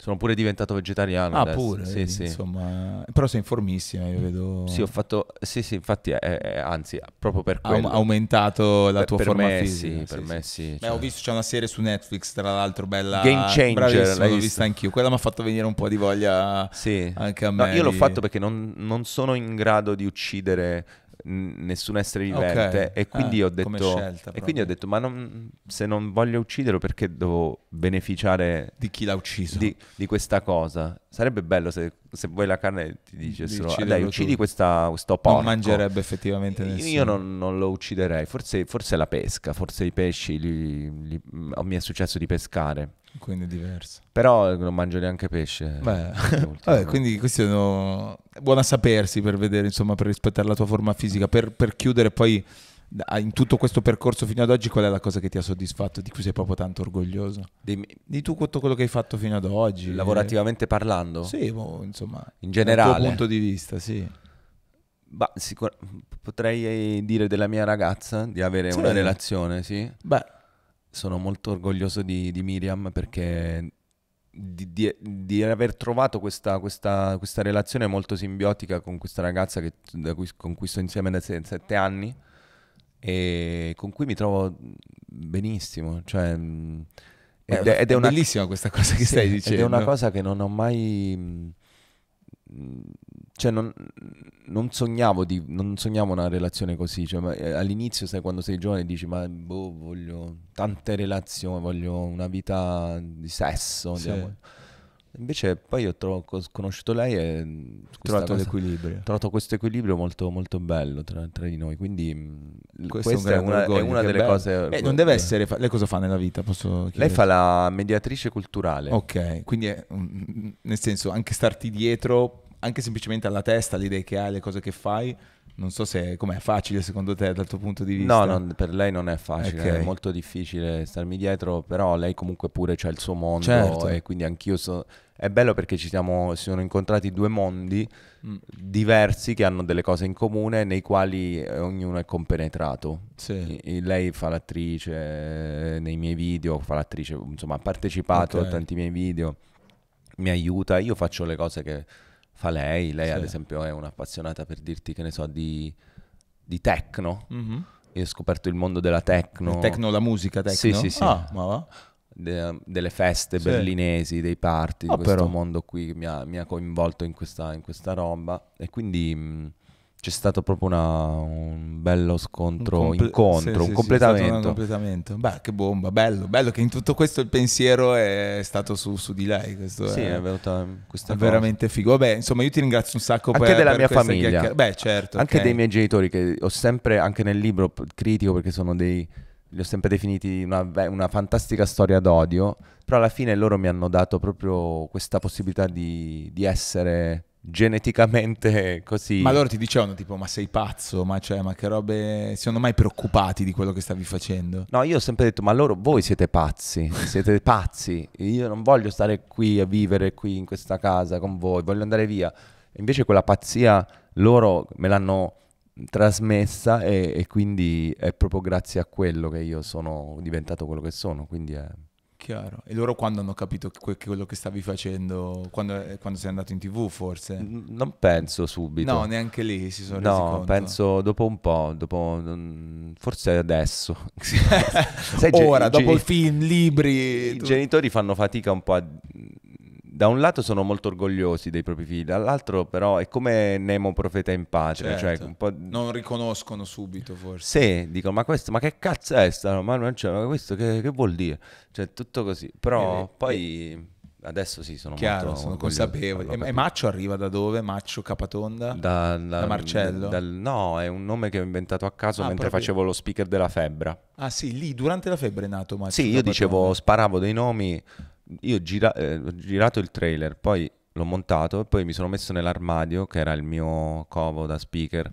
sono pure diventato vegetariano. Ah, adesso. pure? Sì, sì. Insomma, però sei informissima, io vedo. Sì, ho fatto. Sì, sì, infatti, eh, eh anzi, proprio per quello. Ha aumentato la per, tua per forma me, fisica. Sì, per sì, me sì. sì. Beh, ho cioè. visto, c'è una serie su Netflix, tra l'altro, bella. Game Changer. Bravissima, l'ho vista anch'io. Quella mi ha fatto venire un po' di voglia sì. anche a me. No, io l'ho fatto perché non, non sono in grado di uccidere nessun essere vivente. Okay. E, eh, quindi ah, detto, scelta, e quindi ho detto: Ma non, se non voglio ucciderlo, perché devo beneficiare di chi l'ha ucciso? Di, di questa cosa. Sarebbe bello se, se vuoi la carne ti dicessero: ah, Dai, uccidi questa, questo porco. Non mangerebbe effettivamente nessuno. Io non, non lo ucciderei. Forse, forse, la pesca, forse i pesci. Li, li, mi è successo di pescare quindi è diverso. Però non mangio neanche pesce. Beh, vabbè, quindi questo è uno... a sapersi per vedere, insomma, per rispettare la tua forma fisica. Per, per, chiudere poi in tutto questo percorso fino ad oggi, qual è la cosa che ti ha soddisfatto, di cui sei proprio tanto orgoglioso? Dei... Di tu tutto quello che hai fatto fino ad oggi. Lavorativamente parlando? Sì, boh, insomma. In generale. Dal tuo punto di vista, sì. Bah, sicur- potrei dire della mia ragazza di avere sì. una relazione, sì. Beh sono molto orgoglioso di, di Miriam perché di, di, di, aver trovato questa, questa, questa, relazione molto simbiotica con questa ragazza che, cui, con cui sto insieme da se, sette anni e con cui mi trovo benissimo. Cioè, mm, ed, ed, è una, bellissima questa cosa che sì, stai dicendo. Ed è una cosa che non ho mai mm, cioè non, non, sognavo di, non, sognavo una relazione così, cioè, eh, all'inizio sai quando sei giovane dici ma boh, voglio tante relazioni, voglio una vita di sesso, sì. Cioè, Invece poi ho tro- conosciuto lei e mm, Ho trovato questo equilibrio molto, molto bello tra, tra, di noi. Quindi mm, questo questa è, un è, una, orgoglio, è una delle bello. cose. Eh, non deve essere. Fa- lei cosa fa nella vita? lei fa la mediatrice culturale. Ok, quindi è, nel senso anche starti dietro anche semplicemente alla testa, l'idea che hai, le cose che fai. Non so se com'è facile secondo te dal tuo punto di vista. No, non, per lei non è facile, okay. è molto difficile starmi dietro, però lei comunque pure c'ha il suo mondo certo. e quindi anch'io so, è bello perché ci siamo si sono incontrati due mondi mm. diversi che hanno delle cose in comune nei quali eh, ognuno è compenetrato. Sì. E, e lei fa l'attrice eh, nei miei video, fa l'attrice, insomma, ha partecipato okay. a tanti miei video, mi aiuta, io faccio le cose che fa lei. Lei, sì. ad esempio, è un'appassionata per dirti che ne so di, di techno. Mm-hmm. Io ho scoperto il mondo della techno. Il techno, la musica techno? Sì, sì, sì. Ah, ma va. De, delle feste sì. berlinesi, dei party, oh, questo però. mondo qui mi ha, mi ha coinvolto in questa, in questa, roba. E quindi mh, mm, c'è stato proprio una, un bello scontro, un comple- incontro, sì, un sì, completamento. Sì, completamento. Beh, che bomba, bello, bello che in tutto questo il pensiero è stato su, su di lei. Questo sì, è, è, venuta, è veramente figo. Vabbè, insomma, io ti ringrazio un sacco anche per Anche della per mia famiglia. Beh, certo. Anche okay. dei miei genitori, che ho sempre, anche nel libro, critico perché sono dei... Li ho sempre definiti una, una fantastica storia d'odio, però alla fine loro mi hanno dato proprio questa possibilità di, di essere geneticamente così. Ma loro ti dicevano tipo ma sei pazzo, ma, cioè, ma che robe, si mai preoccupati di quello che stavi facendo? No, io ho sempre detto ma loro voi siete pazzi, siete pazzi, io non voglio stare qui a vivere qui in questa casa con voi, voglio andare via. Invece quella pazzia loro me l'hanno trasmessa e, e quindi è proprio grazie a quello che io sono diventato quello che sono, quindi è... Chiaro. E loro quando hanno capito que- quello che stavi facendo? Quando, eh, quando, sei andato in tv forse? Non penso subito. No, neanche lì si sono no, resi No, penso dopo un po', dopo, forse adesso. Sai, Ora, gen- dopo gen- film, libri... I tu... genitori fanno fatica un po' a da un lato sono molto orgogliosi dei propri figli, dall'altro però è come Nemo profeta in pace, cioè certo. cioè non riconoscono subito forse. Sì, dicono ma questo, ma che cazzo è sta ma, non c'è, ma questo che, che, vuol dire? Cioè tutto così, però eh, poi eh. adesso sì sono Chiaro, molto sono consapevoli. E, e, Maccio arriva da dove? Maccio Capatonda? Da, da, da Marcello? Dal, no, è un nome che ho inventato a caso ah, mentre proprio. facevo lo speaker della Febbra. Ah sì, lì durante la Febbre è nato Maccio Sì, io Capatonda. dicevo, sparavo dei nomi io gira- eh, ho girato il trailer, poi l'ho montato e poi mi sono messo nell'armadio, che era il mio covo da speaker,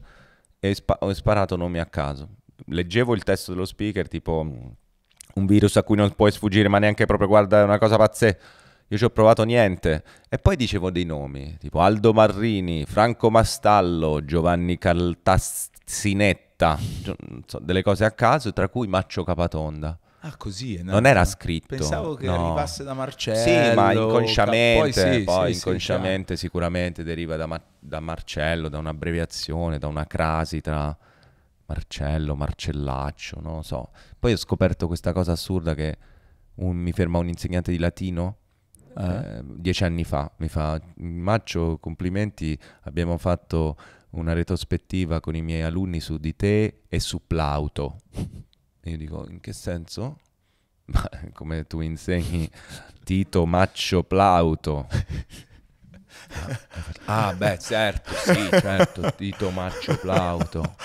e spa- ho sparato nomi a caso. Leggevo il testo dello speaker, tipo un virus a cui non puoi sfuggire, ma neanche proprio guarda, è una cosa pazzesca. Io ci ho provato niente. E poi dicevo dei nomi, tipo Aldo Marrini, Franco Mastallo, Giovanni Caltassinetta, cioè, so, delle cose a caso, tra cui Maccio Capatonda. Ah, così è Non era scritto. Pensavo che no. arrivasse da Marcello. Sì, ma inconsciamente, poi, sì, poi sì, inconsciamente sì, sicuramente deriva da, Mar- da, Marcello, da un'abbreviazione, da una crasi tra Marcello, Marcellaccio, non lo so. Poi ho scoperto questa cosa assurda che un, mi ferma un insegnante di latino okay. eh, dieci anni fa, mi fa, Maccio, complimenti, abbiamo fatto una retrospettiva con i miei alunni su di te e su Plauto. E io dico, in che senso? Ma come tu insegni Tito Maccio Plauto Ah, ah, beh, certo, sì, certo, di Tomaccio Plauto.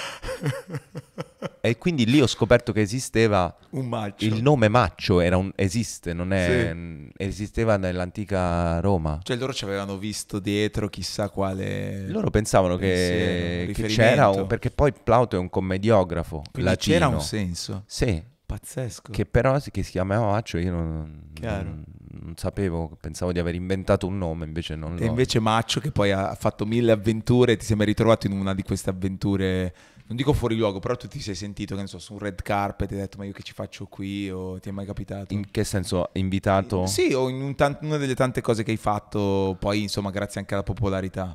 E quindi lì ho scoperto che esisteva un Maccio. Il nome Maccio un, esiste, non è sì. esisteva nell'antica Roma. Cioè loro ci avevano visto dietro chissà quale Loro pensavano che, che c'era un, perché poi Plauto è un commediografo quindi latino. c'era un senso. Sì. Pazzesco. Che però che si chiamava Maccio io non, Chiaro. non non sapevo, pensavo di aver inventato un nome, invece non l'ho. E invece Maccio che poi ha fatto mille avventure, ti sei mai ritrovato in una di queste avventure, non dico fuori luogo, però tu ti sei sentito, che ne so, su un red carpet e hai detto ma io che ci faccio qui o ti è mai capitato? In che senso? Invitato? Sì, o in un tan- una delle tante cose che hai fatto, poi insomma grazie anche alla popolarità.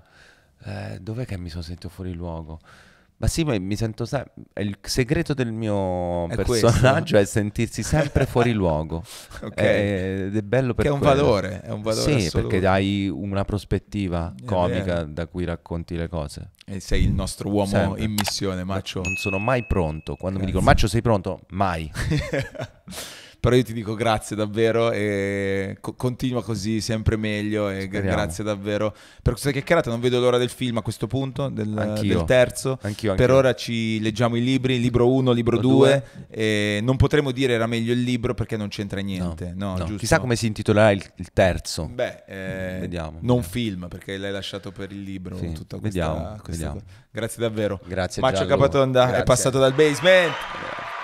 Eh, dov'è che mi sono sentito fuori luogo? Ma sì, ma mi sento sempre. Il segreto del mio è personaggio questo. è sentirsi sempre fuori luogo. okay. Ed è bello perché. È un valore, è un valore. Sì, assoluto. perché hai una prospettiva è comica vero. da cui racconti le cose. E sei il nostro uomo sempre. in missione, Maccio. Non sono mai pronto. Quando Grazie. mi dicono Maccio, sei pronto? Mai. però io ti dico grazie davvero e co- continua così sempre meglio e Speriamo. grazie davvero per questa chiacchierata, non vedo l'ora del film a questo punto, del, anch'io. del terzo, anch'io, anch'io. per ora ci leggiamo i libri, libro 1, libro 2 e non potremo dire era meglio il libro perché non c'entra niente, no, no, no. chissà come si intitolerà il, il terzo. Beh, eh, vediamo. Non film perché l'hai lasciato per il libro, sì. tutta questa, vediamo, questa vediamo. Grazie davvero. Grazie. Macio Capatonda grazie. è passato dal basement.